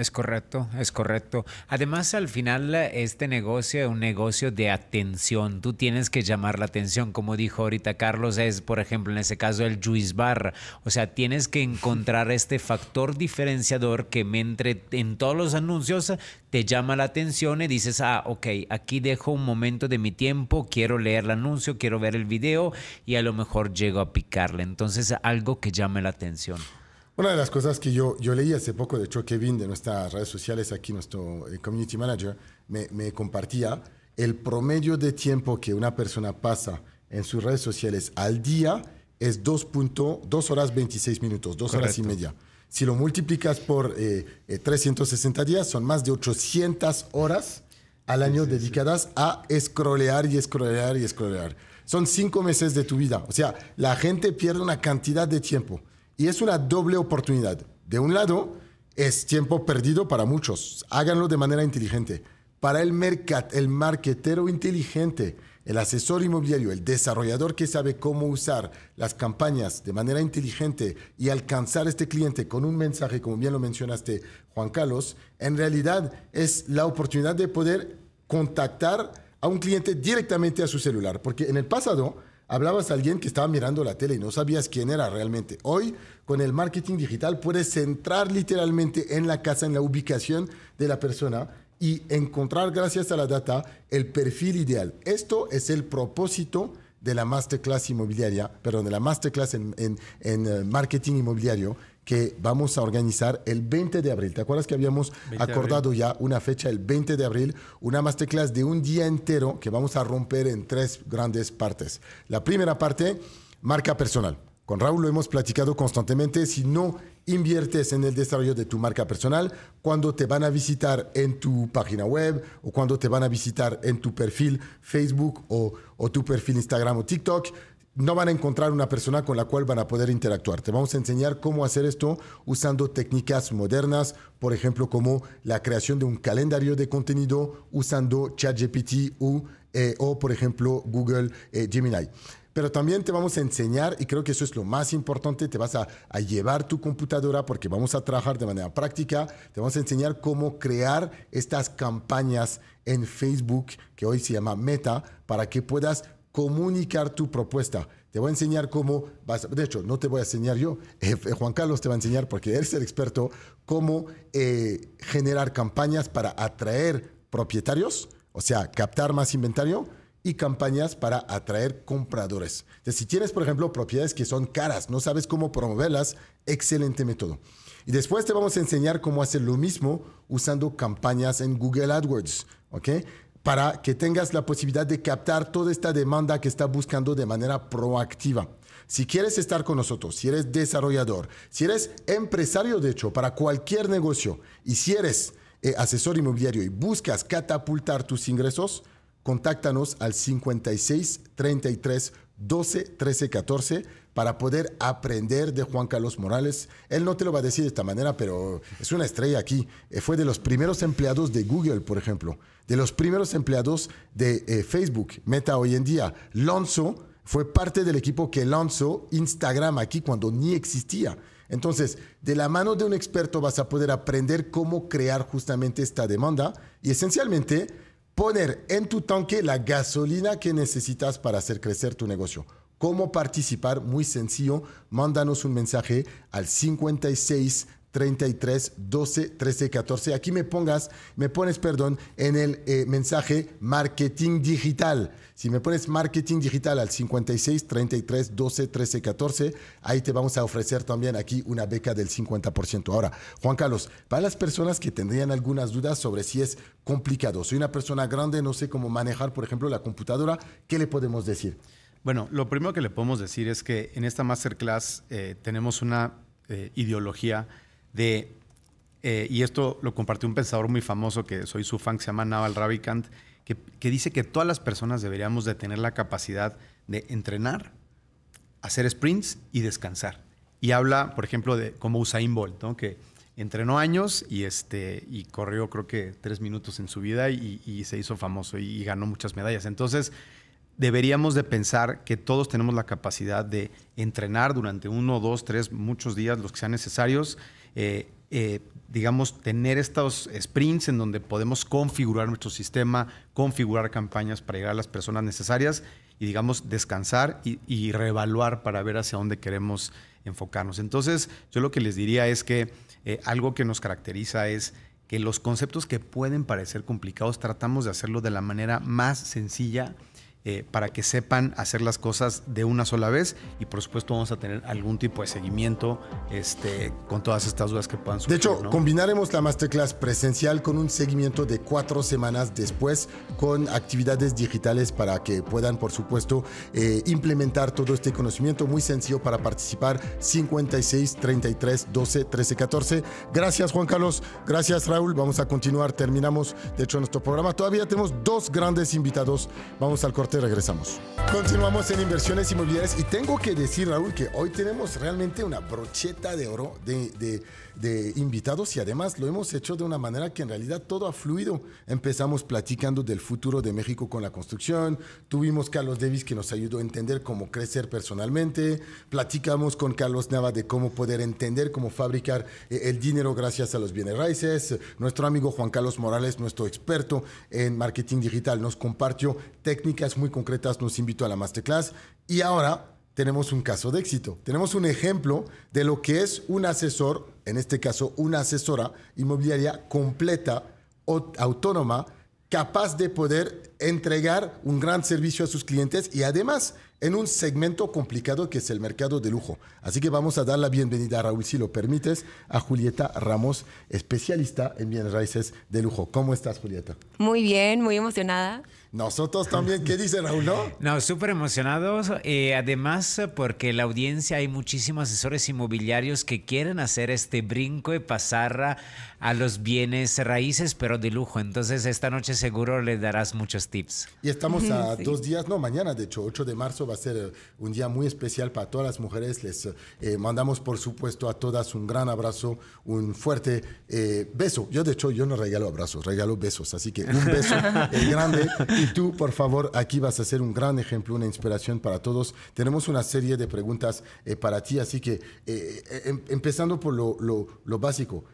Es correcto, es correcto. Además, al final, eh, este negocio es un negocio de atención. Tú tienes que llamar la atención, como dijo ahorita Carlos, es, por ejemplo, en ese caso, el juice bar. O sea, tienes que encontrar este factor diferenciador que entre en todos los anuncios te llama la atención y dices, ah, ok, aquí dejo un momento de mi tiempo, quiero leer el anuncio, quiero ver el video y a lo mejor llego a picarle. Entonces, algo que llame la atención. Una de las cosas que yo, yo leí hace poco, de hecho, Kevin de nuestras redes sociales, aquí nuestro eh, community manager, me, compartía el promedio de tiempo que una persona pasa en sus redes sociales al día es 2, horas 26 minutos, 2 horas y media. Si lo multiplicas por 360 eh, eh, días, son más de 800 horas al año dedicadas a scrollear y scrollear y scrollear. Son cinco meses de tu vida. O sea, la gente pierde una cantidad de tiempo. Y es una doble oportunidad. De un lado, es tiempo perdido para muchos. Háganlo de manera inteligente. Para el mercat, el marketero inteligente, el asesor inmobiliario, el desarrollador que sabe cómo usar las campañas de manera inteligente y alcanzar a este cliente con un mensaje, como bien lo mencionaste, Juan Carlos, en realidad es la oportunidad de poder contactar a un cliente directamente a su celular. Porque en el pasado, Hablabas a alguien que estaba mirando la tele y no sabías quién era realmente. Hoy, con el marketing digital, puedes entrar literalmente en la casa, en la ubicación de la persona y encontrar gracias a la data el perfil ideal. Esto es el propósito de la masterclass inmobiliaria, perdón, de la masterclass en, en eh, marketing inmobiliario que vamos a organizar el 20 de abril. ¿Te acuerdas que habíamos acordado ya una fecha el 20 de abril? Una masterclass de un día entero que vamos a romper en tres grandes partes. La primera parte, marca personal. Con Raúl lo hemos platicado constantemente. Si no inviertes en el desarrollo de tu marca personal, cuando te van a visitar en tu página web o cuando te van a visitar en tu perfil Facebook o, tu perfil Instagram o TikTok, no van a encontrar una persona con la cual van a poder interactuar. Te vamos a enseñar cómo hacer esto usando técnicas modernas, por ejemplo, como la creación de un calendario de contenido usando ChatGPT eh, o, por ejemplo, Google eh, Gemini. Pero también te vamos a enseñar, y creo que eso es lo más importante, te vas a, a, llevar tu computadora porque vamos a trabajar de manera práctica, te vamos a enseñar cómo crear estas campañas en Facebook, que hoy se llama Meta, para que puedas comunicar tu propuesta. Te voy a enseñar cómo vas, de hecho, no te voy a enseñar yo, eh, Juan Carlos te va a enseñar porque eres es el experto, cómo eh, generar campañas para atraer propietarios, o sea, captar más inventario y campañas para atraer compradores. si tienes, por ejemplo, propiedades que son caras, no sabes cómo promoverlas, excelente método. Y después te vamos a enseñar cómo hacer lo mismo usando campañas en Google AdWords, ¿ok? para que tengas la posibilidad de captar toda esta demanda que está buscando de manera proactiva. Si quieres estar con nosotros, si eres desarrollador, si eres empresario de hecho para cualquier negocio y si eres eh, asesor inmobiliario y buscas catapultar tus ingresos, contáctanos al 56 33 12 13 14 para poder aprender de Juan Carlos Morales. Él no te lo va a decir de esta manera, pero es una estrella aquí. Eh, fue de los primeros empleados de Google, por ejemplo, de los primeros empleados de eh, Facebook, Meta hoy en día. Lonzo fue parte del equipo que lanzó Instagram aquí cuando ni existía. Entonces, de la mano de un experto vas a poder aprender cómo crear justamente esta demanda y esencialmente poner en tu tanque la gasolina que necesitas para hacer crecer tu negocio cómo participar, muy sencillo, mándanos un mensaje al 56 33 12 13 14. Aquí me pongas, me pones, perdón, en el eh, mensaje marketing digital. Si me pones marketing digital al 56 33 12 13 14, ahí te vamos a ofrecer también aquí una beca del 50%. Ahora, Juan Carlos, para las personas que tendrían algunas dudas sobre si es complicado, soy una persona grande, no sé cómo manejar, por ejemplo, la computadora, ¿qué le podemos decir? Bueno, lo primero que le podemos decir es que en esta masterclass eh, tenemos una eh, ideología de, eh, y esto lo compartió un pensador muy famoso que soy su fan, que se llama Naval Ravikant, que, dice que todas las personas deberíamos de tener la capacidad de entrenar, hacer sprints y descansar. Y habla, por ejemplo, de como Usain Bolt, que entrenó años y, este, y corrió creo que tres minutos en su vida y, se hizo famoso y ganó muchas medallas. Entonces, deberíamos de pensar que todos tenemos la capacidad de entrenar durante uno, dos, tres, muchos días, los que sean necesarios. Eh, eh, digamos, tener estos sprints en donde podemos configurar nuestro sistema, configurar campañas para llegar a las personas necesarias y, digamos, descansar y, reevaluar para ver hacia dónde queremos enfocarnos. Entonces, yo lo que les diría es que eh, algo que nos caracteriza es que los conceptos que pueden parecer complicados tratamos de hacerlo de la manera más sencilla eh, para que sepan hacer las cosas de una sola vez y por supuesto vamos a tener algún tipo de seguimiento este, con todas estas dudas que puedan surgir. De hecho, combinaremos la masterclass presencial con un seguimiento de cuatro semanas después con actividades digitales para que puedan por supuesto eh, implementar todo este conocimiento muy sencillo para participar 56 33 12 13 14. Gracias Juan Carlos, gracias Raúl, vamos a continuar, terminamos de hecho nuestro programa. Todavía tenemos dos grandes invitados, vamos al corte regresamos. Continuamos en inversiones inmobiliarias y tengo que decir, Raúl, que hoy tenemos realmente una brocheta de oro de de invitados y además lo hemos hecho de una manera que en realidad todo ha fluido. Empezamos platicando del futuro de México con la construcción, tuvimos Carlos Davis que nos ayudó a entender cómo crecer personalmente, platicamos con Carlos Nava de cómo poder entender cómo fabricar eh, el dinero gracias a los bienes raíces, nuestro amigo Juan Carlos Morales, nuestro experto en marketing digital, nos compartió técnicas muy concretas, nos invitó a la masterclass y ahora tenemos un caso de éxito. Tenemos un ejemplo de lo que es un asesor, en este caso una asesora inmobiliaria completa, autónoma, capaz de poder entregar un gran servicio a sus clientes y además en un segmento complicado que es el mercado de lujo. Así que vamos a dar la bienvenida, Raúl, si lo permites, a Julieta Ramos, especialista en bienes raíces de lujo. ¿Cómo estás, Julieta? Muy bien, muy emocionada. Nosotros también, ¿qué dice Raúl? No, súper emocionados. Eh, además, porque la audiencia hay muchísimos asesores inmobiliarios que quieren hacer este brinco y pasar a los bienes raíces, pero de lujo. Entonces, esta noche seguro le darás muchos tips. Y estamos a dos días, no, mañana, de hecho, 8 de marzo va a ser eh, un día muy especial para todas las mujeres. Les eh, mandamos, por supuesto, a todas un gran abrazo, un fuerte eh, beso. Yo, de hecho, yo no regalo abrazos, regalo besos. Así que un beso grande. Y tú, por favor, aquí vas a ser un gran ejemplo, una inspiración para todos. Tenemos una serie de preguntas para ti, así que em, empezando por lo, lo básico.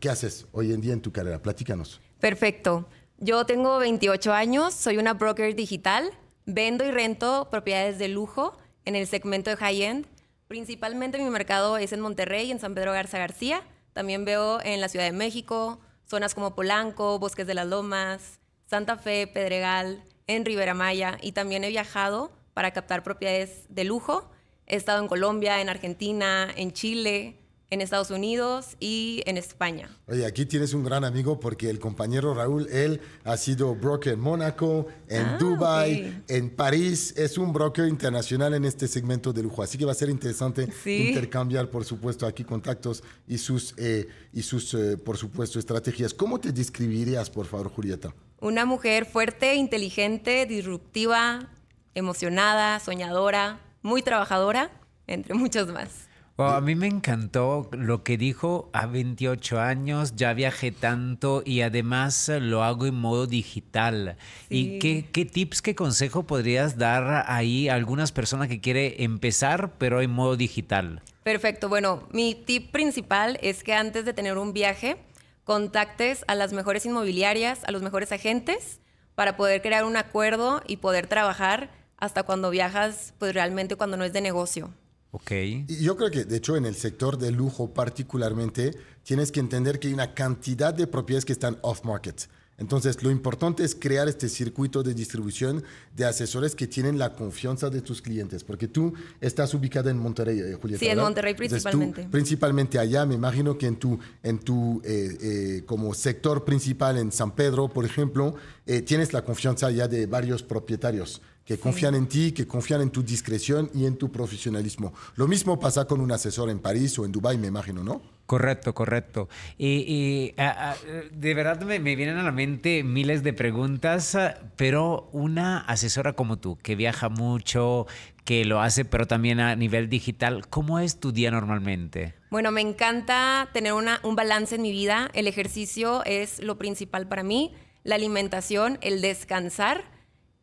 ¿Qué haces hoy en día en tu carrera? Platícanos. Perfecto. Yo tengo 28 años, soy una broker digital. Vendo y rento propiedades de lujo en el segmento de high-end. Principalmente mi mercado es en Monterrey, en San Pedro Garza García. También veo en la Ciudad de México, zonas como Polanco, Bosques de las Lomas, Santa Fe, Pedregal, en Rivera Maya. Y también he viajado para captar propiedades de lujo. He estado en Colombia, en Argentina, en Chile, en Estados Unidos y en España. Oye, aquí tienes un gran amigo porque el compañero Raúl, él ha sido broker en Mónaco, en ah, Dubai, en París, es un broker internacional en este segmento de lujo, así que va a ser interesante intercambiar, por supuesto, aquí contactos y sus, eh, y sus eh, por supuesto, estrategias. ¿Cómo te describirías, por favor, Julieta? Una mujer fuerte, inteligente, disruptiva, emocionada, soñadora, muy trabajadora, entre muchos más. Eh, a mí me encantó lo que dijo a 28 años, ya viajé tanto y además lo hago en modo digital. ¿Y qué, qué, tips, qué consejo podrías dar ahí a algunas personas que quieren empezar, pero en modo digital? Perfecto, bueno, mi tip principal es que antes de tener un viaje, contactes a las mejores inmobiliarias, a los mejores agentes, para poder crear un acuerdo y poder trabajar hasta cuando viajas, pues realmente cuando no es de negocio. Y yo creo que, de hecho, en el sector de lujo particularmente, tienes que entender que hay una cantidad de propiedades que están off-market. Entonces, lo importante es crear este circuito de distribución de asesores que tienen la confianza de tus clientes, porque tú estás ubicada en Monterrey, eh, Julieta. Sí, en Monterrey principalmente. principalmente allá, me imagino que en tu, en tu eh, eh, como sector principal en San Pedro, por ejemplo, tienes la confianza ya de varios propietarios que confían en ti, que confían en tu discreción y en tu profesionalismo. Lo mismo pasa con un asesor en París o en Dubái, me imagino, ¿no? Correcto, correcto. Y, de verdad me, vienen a la mente miles de preguntas, ah, pero una asesora como tú, que viaja mucho, que lo hace, pero también a nivel digital, ¿cómo es tu día normalmente? Bueno, me encanta tener un balance en mi vida. El ejercicio es lo principal para mí, la alimentación, el descansar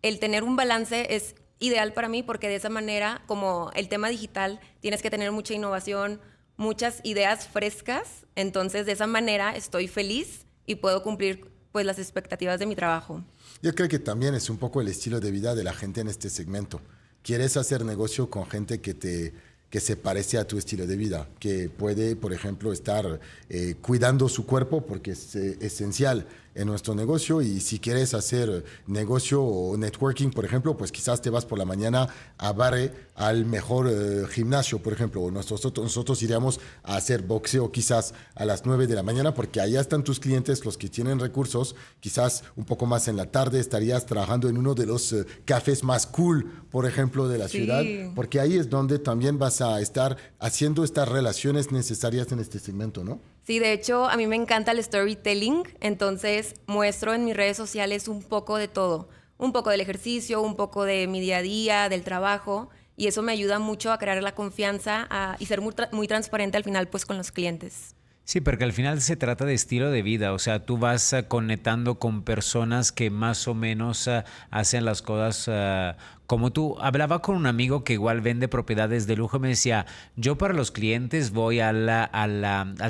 el tener un balance es ideal para mí porque de esa manera, como el tema digital, tienes que tener mucha innovación, muchas ideas frescas, entonces de esa manera estoy feliz y puedo cumplir pues las expectativas de mi trabajo. Yo creo que también es un poco el estilo de vida de la gente en este segmento. Quieres hacer negocio con gente que te que se parece a tu estilo de vida, que puede, por ejemplo, estar eh, cuidando su cuerpo porque es eh, esencial, en nuestro negocio y si quieres hacer negocio o networking, por ejemplo, pues quizás te vas por la mañana a Barre al mejor eh, gimnasio, por ejemplo, o nosotros, nosotros iríamos a hacer boxeo quizás a las 9 de la mañana porque allá están tus clientes, los que tienen recursos, quizás un poco más en la tarde estarías trabajando en uno de los eh, cafés más cool, por ejemplo, de la ciudad, porque ahí es donde también vas a estar haciendo estas relaciones necesarias en este segmento, ¿no? Sí, de hecho, a mí me encanta el storytelling, entonces muestro en mis redes sociales un poco de todo, un poco del ejercicio, un poco de mi día a día, del trabajo, y eso me ayuda mucho a crear la confianza y ser muy, muy transparente al final pues con los clientes. Sí, porque al final se trata de estilo de vida, o sea, tú vas ah, conectando con personas que más o menos ah, hacen las cosas ah, como tú. Hablaba con un amigo que igual vende propiedades de lujo y me decía, yo para los clientes voy al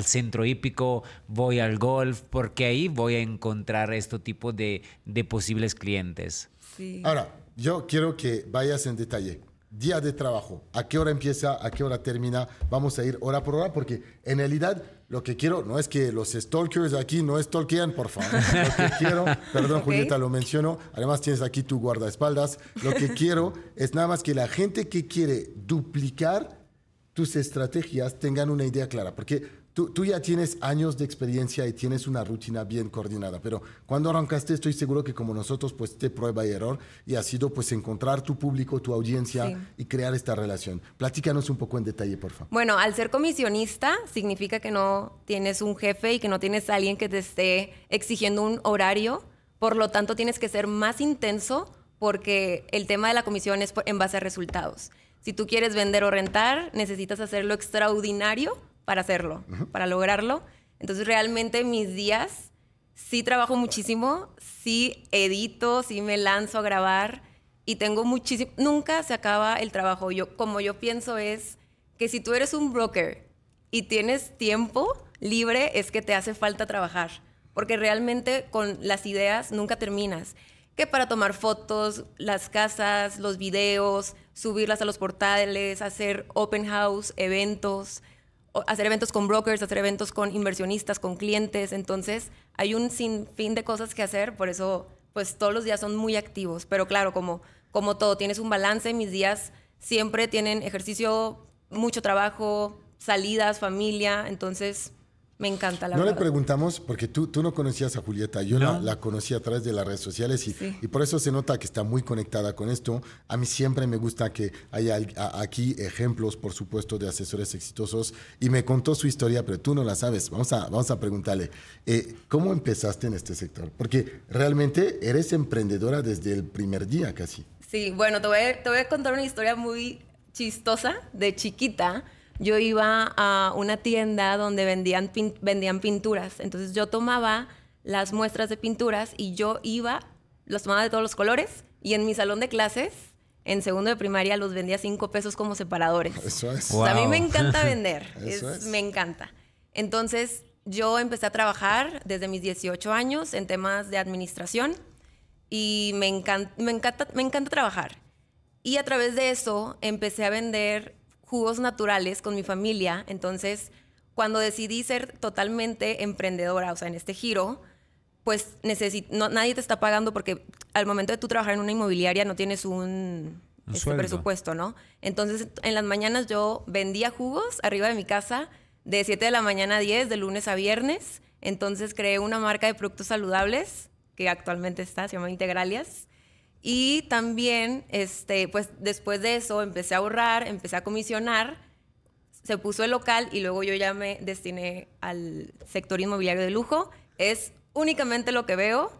centro hípico, voy al golf, porque ahí voy a encontrar este tipo de, posibles clientes. Ahora, yo quiero que vayas en detalle día de trabajo, a qué hora empieza, a qué hora termina, vamos a ir hora por hora, porque en realidad lo que quiero no es que los stalkers aquí no stalkean, por favor. Lo que quiero, perdón Julieta, lo menciono, además tienes aquí tu guardaespaldas, lo que quiero es nada más que la gente que quiere duplicar tus estrategias tengan una idea clara, porque Tú, ya tienes años de experiencia y tienes una rutina bien coordinada, pero cuando arrancaste estoy seguro que como nosotros, pues te prueba y error y ha sido pues encontrar tu público, tu audiencia y crear esta relación. Platícanos un poco en detalle, por favor. Bueno, al ser comisionista significa que no tienes un jefe y que no tienes alguien que te esté exigiendo un horario, por lo tanto tienes que ser más intenso porque el tema de la comisión es en base a resultados. Si tú quieres vender o rentar, necesitas hacerlo extraordinario para hacerlo, para lograrlo. Entonces realmente mis días sí trabajo muchísimo, sí edito, sí me lanzo a grabar y tengo muchísimo... Nunca se acaba el trabajo. Yo, como yo pienso es que si tú eres un broker y tienes tiempo libre, es que te hace falta trabajar. Porque realmente con las ideas nunca terminas. Que para tomar fotos, las casas, los videos, subirlas a los portales, hacer open house, eventos hacer eventos con brokers, hacer eventos con inversionistas, con clientes. Entonces, hay un sinfín de cosas que hacer, por eso, pues todos los días son muy activos. Pero claro, como, como todo, tienes un balance, mis días siempre tienen ejercicio, mucho trabajo, salidas, familia. Entonces, me encanta la No le preguntamos, porque tú, tú no conocías a Julieta, yo la, la, conocí a través de las redes sociales y, por eso se nota que está muy conectada con esto. A mí siempre me gusta que haya aquí ejemplos, por supuesto, de asesores exitosos y me contó su historia, pero tú no la sabes. Vamos a, vamos a preguntarle, eh, ¿cómo empezaste en este sector? Porque realmente eres emprendedora desde el primer día casi. Sí, bueno, te voy te voy a contar una historia muy chistosa de chiquita yo iba a una tienda donde vendían, vendían pinturas. Entonces yo tomaba las muestras de pinturas y yo iba, los tomaba de todos los colores y en mi salón de clases, en segundo de primaria, los vendía cinco pesos como separadores. Eso es. a mí me encanta vender. es, Me encanta. Entonces yo empecé a trabajar desde mis 18 años en temas de administración y me, me, encanta, me encanta trabajar. Y a través de eso empecé a vender jugos naturales con mi familia. Entonces, cuando decidí ser totalmente emprendedora, o sea, en este giro, pues nadie te está pagando porque al momento de tú trabajar en una inmobiliaria no tienes un, este, presupuesto, ¿no? Entonces, en las mañanas yo vendía jugos arriba de mi casa de 7 de la mañana a 10, de lunes a viernes. Entonces creé una marca de productos saludables que actualmente está, se llama Integralias. Y también, este, pues después de eso empecé a ahorrar, empecé a comisionar, se puso el local y luego yo ya me destiné al sector inmobiliario de lujo. Es únicamente lo que veo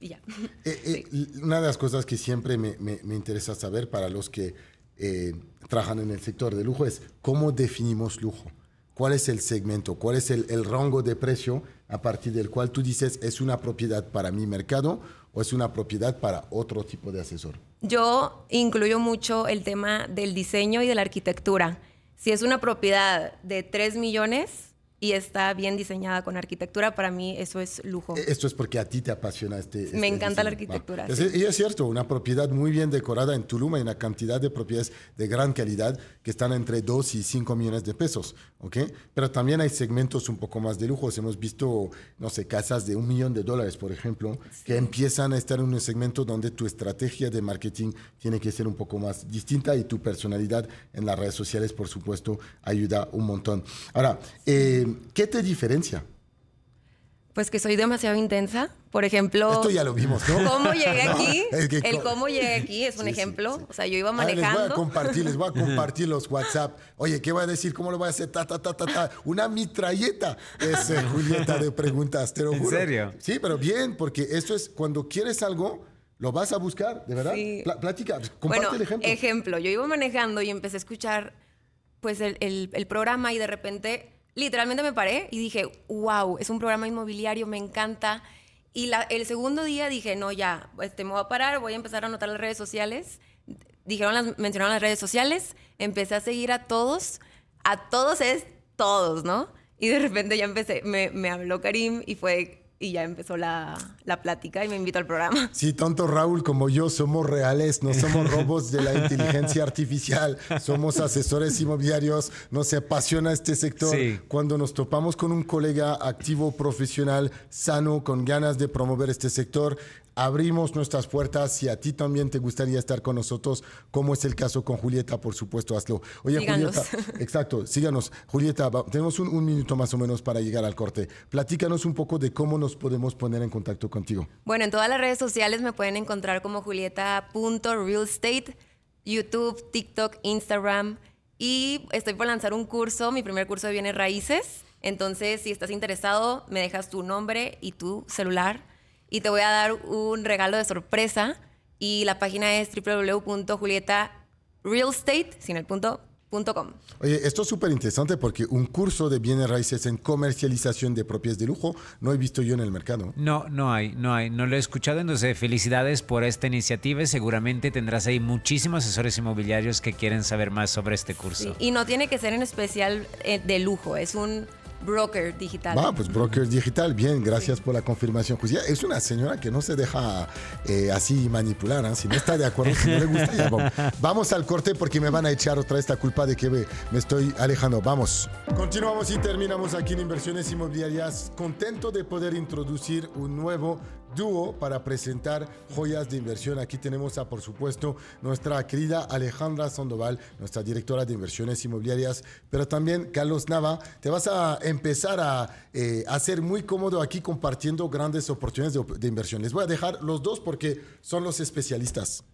y ya. Eh, eh, una de las cosas que siempre me, me, interesa saber para los que eh, trabajan en el sector de lujo es cómo definimos lujo. ¿Cuál es el segmento? ¿Cuál es el, el rango de precio a partir del cual tú dices es una propiedad para mi mercado o es una propiedad para otro tipo de asesor? Yo incluyo mucho el tema del diseño y de la arquitectura. Si es una propiedad de 3 millones, y está bien diseñada con arquitectura, para mí eso es lujo. E-, esto es porque a ti te apasiona este... este Me encanta este la arquitectura. E-, y es cierto, una propiedad muy bien decorada en Tulum hay una cantidad de propiedades de gran calidad que están entre 2 y 5 millones de pesos, ¿ok? Pero también hay segmentos un poco más de lujo Hemos visto, no sé, casas de un millón de dólares, por ejemplo, que empiezan a estar en un segmento donde tu estrategia de marketing tiene que ser un poco más distinta y tu personalidad en las redes sociales, por supuesto, ayuda un montón. Ahora, eh, ¿qué te diferencia? Pues que soy demasiado intensa, por ejemplo. Esto ya lo vimos, ¿no? ¿Cómo llegué aquí? el cómo llegué aquí es un ejemplo. O sea, yo iba manejando. Ah, les voy a compartir, les voy a compartir los WhatsApp. Oye, ¿qué voy a decir? ¿Cómo lo voy a hacer? Ta, ta, ta, ta, Una mitralleta es eh, Julieta de preguntas, te ¿En serio? Sí, pero bien, porque esto es cuando quieres algo, lo vas a buscar, ¿de verdad? Pl platica, comparte el ejemplo. Ejemplo, yo iba manejando y empecé a escuchar pues el programa y de repente literalmente me paré y dije, wow, es un programa inmobiliario, me encanta. Y el segundo día dije, no, ya, este, me voy a parar, voy a empezar a anotar las redes sociales. Dijeron las, mencionaron las redes sociales, empecé a seguir a todos. A todos es todos, ¿no? Y de repente ya empecé, me habló Karim y fue, y ya empezó la, plática y me invito al programa. Sí, tanto Raúl como yo somos reales, no somos robos de la inteligencia artificial, somos asesores inmobiliarios, nos apasiona este sector. Cuando nos topamos con un colega activo, profesional, sano, con ganas de promover este sector, abrimos nuestras puertas. Si a ti también te gustaría estar con nosotros, como es el caso con Julieta, por supuesto, hazlo. Oye, Julieta, exacto, síganos. Julieta, tenemos un, minuto más o menos para llegar al corte. Platícanos un poco de cómo nos podemos poner en contacto contigo. Bueno, en todas las redes sociales me pueden encontrar como julieta.realestate, YouTube, TikTok, Instagram. Y estoy por lanzar un curso, mi primer curso viene raíces. Entonces, si estás interesado, me dejas tu nombre y tu celular y te voy a dar un regalo de sorpresa y la página es www.julietarealestate, sin Oye, esto es súper interesante porque un curso de bienes raíces en comercialización de propiedades de lujo no he visto yo en el mercado. No, no hay, no hay, no lo he escuchado. Entonces, felicidades por esta iniciativa seguramente tendrás ahí muchísimos asesores inmobiliarios que quieren saber más sobre este curso. y no tiene que ser en especial eh, de lujo, es un Broker Digital. Ah, pues Broker Digital, bien, gracias por la confirmación. es una señora que no se deja eh, así manipular, ¿ah? si no está de acuerdo, si no le gusta, vamos. al corte porque me van a echar otra esta culpa de que me, me estoy alejando. Vamos. Continuamos y terminamos aquí en Inversiones Inmobiliarias. Contento de poder introducir un nuevo dúo para presentar joyas de inversión. Aquí tenemos a, por supuesto, nuestra querida Alejandra Sandoval, nuestra directora de inversiones inmobiliarias, pero también Carlos Nava. Te vas a empezar a hacer eh, muy cómodo aquí compartiendo grandes oportunidades de, de inversión. Les voy a dejar los dos porque son los especialistas.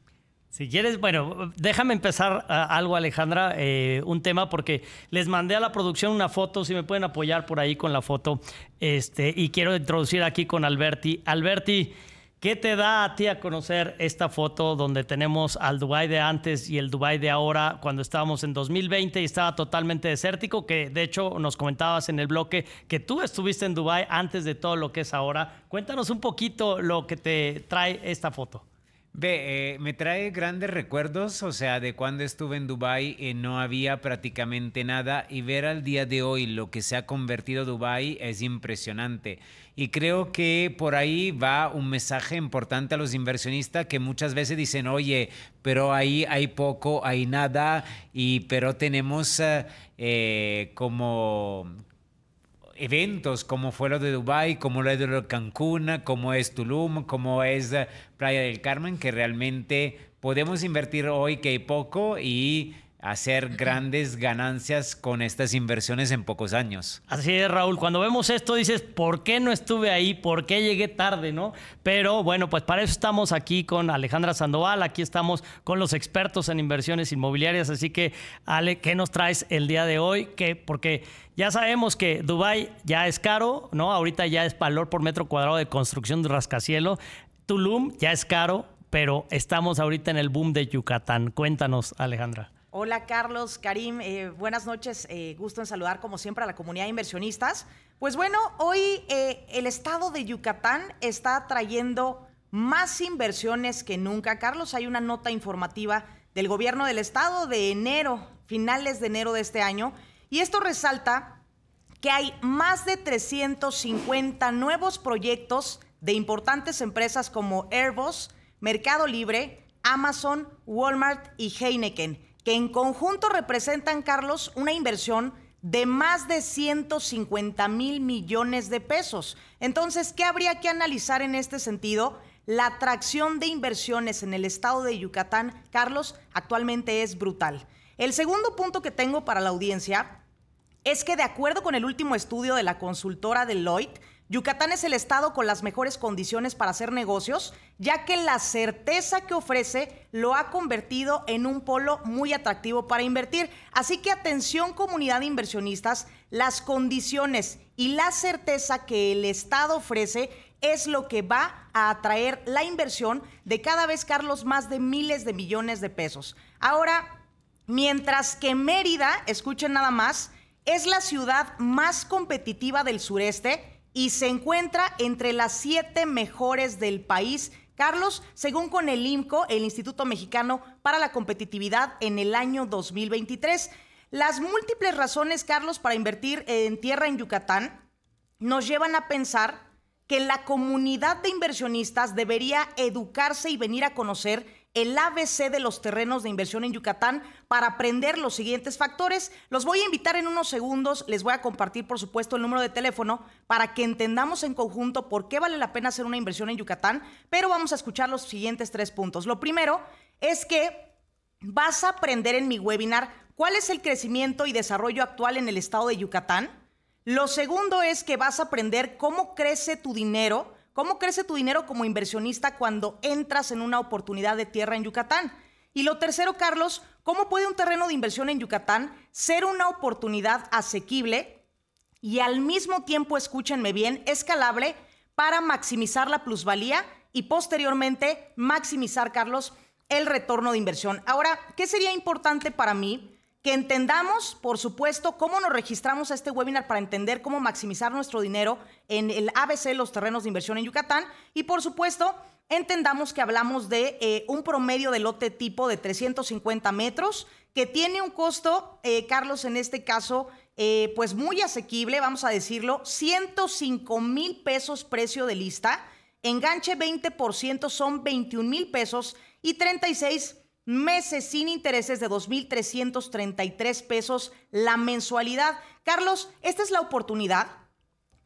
Si quieres, bueno, déjame empezar algo, Alejandra, eh, un tema, porque les mandé a la producción una foto, si me pueden apoyar por ahí con la foto. Este, y quiero introducir aquí con Alberti. Alberti, ¿qué te da a ti a conocer esta foto donde tenemos al Dubai de antes y el Dubai de ahora, cuando estábamos en 2020 y estaba totalmente desértico? Que de hecho nos comentabas en el bloque que tú estuviste en Dubai antes de todo lo que es ahora. Cuéntanos un poquito lo que te trae esta foto. Ve, eh, me trae grandes recuerdos, o sea, de cuando estuve en Dubai y eh, no había prácticamente nada y ver al día de hoy lo que se ha convertido Dubai es impresionante. Y creo que por ahí va un mensaje importante a los inversionistas que muchas veces dicen, oye, pero ahí hay poco, hay nada, y pero tenemos eh, como eventos como fue lo de Dubai, como lo de Cancún, como es Tulum, como es eh, Playa del Carmen, que realmente podemos invertir hoy que hay poco y hacer grandes ganancias con estas inversiones en pocos años. Así es, Raúl. Cuando vemos esto dices, ¿por qué no estuve ahí? ¿Por qué llegué tarde? ¿No? Pero bueno, pues para eso estamos aquí con Alejandra Sandoval, aquí estamos con los expertos en inversiones inmobiliarias. Así que, Ale, ¿qué nos traes el día de hoy? Que Porque ya sabemos que Dubai ya es caro, ¿no? Ahorita ya es valor por metro cuadrado de construcción de rascacielos. Tulum ya es caro, pero estamos ahorita en el boom de Yucatán. Cuéntanos, Alejandra. Hola Carlos, Karim, eh, buenas noches, eh, gusto en saludar como siempre a la comunidad de inversionistas. Pues bueno, hoy eh, el estado de Yucatán está trayendo más inversiones que nunca. Carlos, hay una nota informativa del gobierno del estado de enero, finales de enero de este año, y esto resalta que hay más de 350 nuevos proyectos de importantes empresas como Airbus, Mercado Libre, Amazon, Walmart y Heineken que en conjunto representan, Carlos, una inversión de más de 150 mil millones de pesos. Entonces, ¿qué habría que analizar en este sentido? La atracción de inversiones en el estado de Yucatán, Carlos, actualmente es brutal. El segundo punto que tengo para la audiencia es que de acuerdo con el último estudio de la consultora Deloitte, Yucatán es el estado con las mejores condiciones para hacer negocios, ya que la certeza que ofrece lo ha convertido en un polo muy atractivo para invertir. Así que atención comunidad de inversionistas, las condiciones y la certeza que el estado ofrece es lo que va a atraer la inversión de cada vez, Carlos, más de miles de millones de pesos. Ahora, mientras que Mérida, escuchen nada más, es la ciudad más competitiva del sureste, y se encuentra entre las siete mejores del país. Carlos, según con el IMCO, el Instituto Mexicano para la Competitividad, en el año 2023, las múltiples razones, Carlos, para invertir en tierra en Yucatán nos llevan a pensar que la comunidad de inversionistas debería educarse y venir a conocer el ABC de los terrenos de inversión en Yucatán para aprender los siguientes factores. Los voy a invitar en unos segundos, les voy a compartir por supuesto el número de teléfono para que entendamos en conjunto por qué vale la pena hacer una inversión en Yucatán, pero vamos a escuchar los siguientes tres puntos. Lo primero es que vas a aprender en mi webinar cuál es el crecimiento y desarrollo actual en el estado de Yucatán. Lo segundo es que vas a aprender cómo crece tu dinero ¿Cómo crece tu dinero como inversionista cuando entras en una oportunidad de tierra en Yucatán? Y lo tercero, Carlos, ¿cómo puede un terreno de inversión en Yucatán ser una oportunidad asequible y al mismo tiempo, escúchenme bien, escalable para maximizar la plusvalía y posteriormente maximizar, Carlos, el retorno de inversión? Ahora, ¿qué sería importante para mí que entendamos, por supuesto, cómo nos registramos a este webinar para entender cómo maximizar nuestro dinero en el ABC, los terrenos de inversión en Yucatán, y por supuesto, entendamos que hablamos de eh, un promedio de lote tipo de 350 metros, que tiene un costo, eh, Carlos, en este caso, eh, pues muy asequible, vamos a decirlo, 105 mil pesos precio de lista, enganche 20% son 21 mil pesos y 36 meses sin intereses de 2.333 pesos la mensualidad. Carlos, esta es la oportunidad,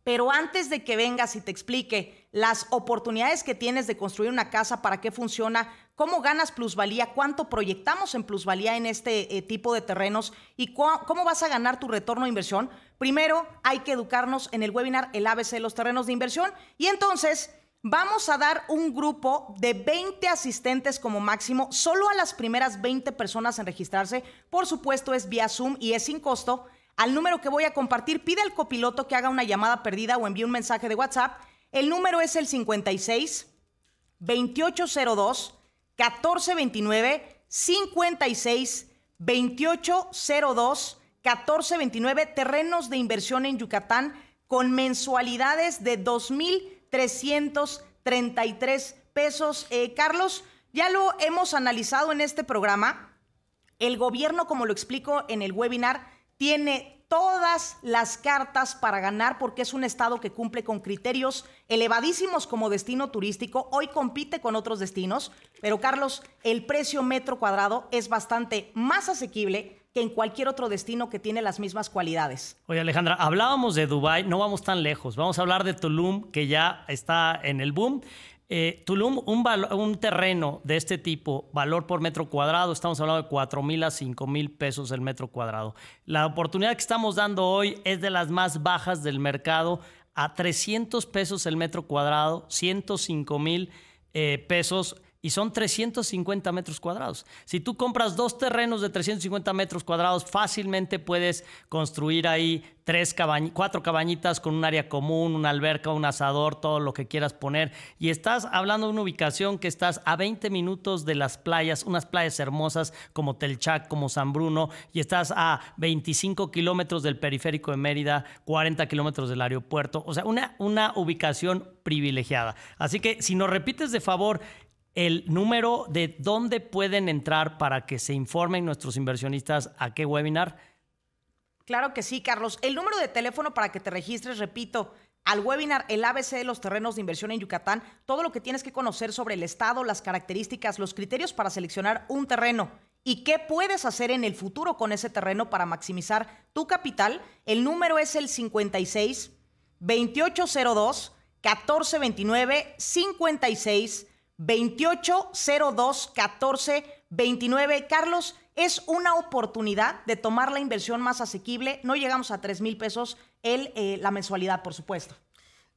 pero antes de que vengas y te explique las oportunidades que tienes de construir una casa, para qué funciona, cómo ganas plusvalía, cuánto proyectamos en plusvalía en este eh, tipo de terrenos y cómo vas a ganar tu retorno de inversión, primero hay que educarnos en el webinar El ABC de los terrenos de inversión y entonces... Vamos a dar un grupo de 20 asistentes como máximo, solo a las primeras 20 personas en registrarse. Por supuesto, es vía Zoom y es sin costo. Al número que voy a compartir, pide al copiloto que haga una llamada perdida o envíe un mensaje de WhatsApp. El número es el 56 2802 1429 56 2802 1429 Terrenos de inversión en Yucatán con mensualidades de 2000 333 pesos. Eh, Carlos, ya lo hemos analizado en este programa. El gobierno, como lo explico en el webinar, tiene todas las cartas para ganar porque es un estado que cumple con criterios elevadísimos como destino turístico. Hoy compite con otros destinos, pero Carlos, el precio metro cuadrado es bastante más asequible que en cualquier otro destino que tiene las mismas cualidades. Oye Alejandra, hablábamos de Dubái, no vamos tan lejos, vamos a hablar de Tulum, que ya está en el boom. Eh, Tulum, un, terreno de este tipo, valor por metro cuadrado, estamos hablando de 4 mil a 5 mil pesos el metro cuadrado. La oportunidad que estamos dando hoy es de las más bajas del mercado, a 300 pesos el metro cuadrado, 105 mil eh, pesos y son 350 metros cuadrados. Si tú compras dos terrenos de 350 metros cuadrados, fácilmente puedes construir ahí tres cuatro cabañitas con un área común, una alberca, un asador, todo lo que quieras poner. Y estás hablando de una ubicación que estás a 20 minutos de las playas, unas playas hermosas como Telchac, como San Bruno, y estás a 25 kilómetros del periférico de Mérida, 40 kilómetros del aeropuerto. O sea, una, una ubicación privilegiada. Así que si nos repites de favor el número de dónde pueden entrar para que se informen nuestros inversionistas a qué webinar. Claro que sí, Carlos. El número de teléfono para que te registres, repito, al webinar El ABC de los terrenos de inversión en Yucatán, todo lo que tienes que conocer sobre el estado, las características, los criterios para seleccionar un terreno y qué puedes hacer en el futuro con ese terreno para maximizar tu capital. El número es el 56 2802 1429 56 2802 29 Carlos, es una oportunidad de tomar la inversión más asequible. No llegamos a 3 mil pesos el, eh, la mensualidad, por supuesto.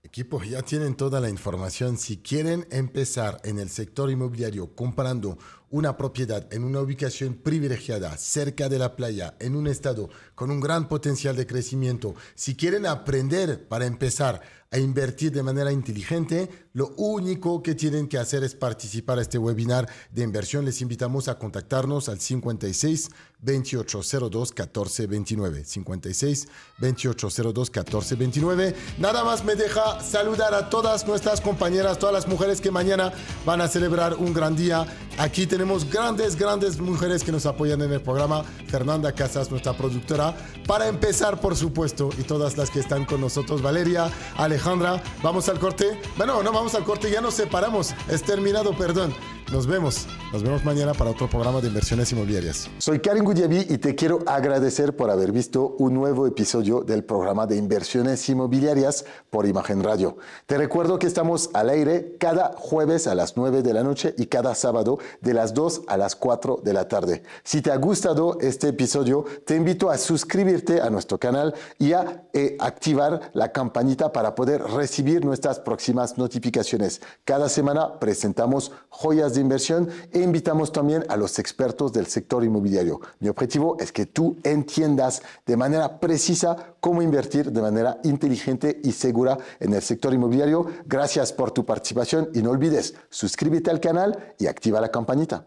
Equipo, ya tienen toda la información. Si quieren empezar en el sector inmobiliario comprando una propiedad en una ubicación privilegiada, cerca de la playa, en un estado con un gran potencial de crecimiento, si quieren aprender para empezar a invertir de manera inteligente. Lo único que tienen que hacer es participar a este webinar de inversión. Les invitamos a contactarnos al 56 2802 1429. 56 2802 1429. Nada más me deja saludar a todas nuestras compañeras, todas las mujeres que mañana van a celebrar un gran día. Aquí tenemos grandes, grandes mujeres que nos apoyan en el programa. Fernanda Casas, nuestra productora. Para empezar, por supuesto, y todas las que están con nosotros, Valeria, Ale Alejandra. Vamos al corte. Bueno, no vamos al corte, ya nos separamos. Es terminado, perdón. Nos vemos. Nos vemos mañana para otro programa de inversiones inmobiliarias. Soy Karen Gudiabi y te quiero agradecer por haber visto un nuevo episodio del programa de inversiones inmobiliarias por Imagen Radio. Te recuerdo que estamos al aire cada jueves a las 9 de la noche y cada sábado de las 2 a las 4 de la tarde. Si te ha gustado este episodio, te invito a suscribirte a nuestro canal y a eh, activar la campanita para poder recibir nuestras próximas notificaciones. Cada semana presentamos joyas de inversión e invitamos también a los expertos del sector inmobiliario. Mi objetivo es que tú entiendas de manera precisa cómo invertir de manera inteligente y segura en el sector inmobiliario. Gracias por tu participación y no olvides suscríbete al canal y activa la campanita.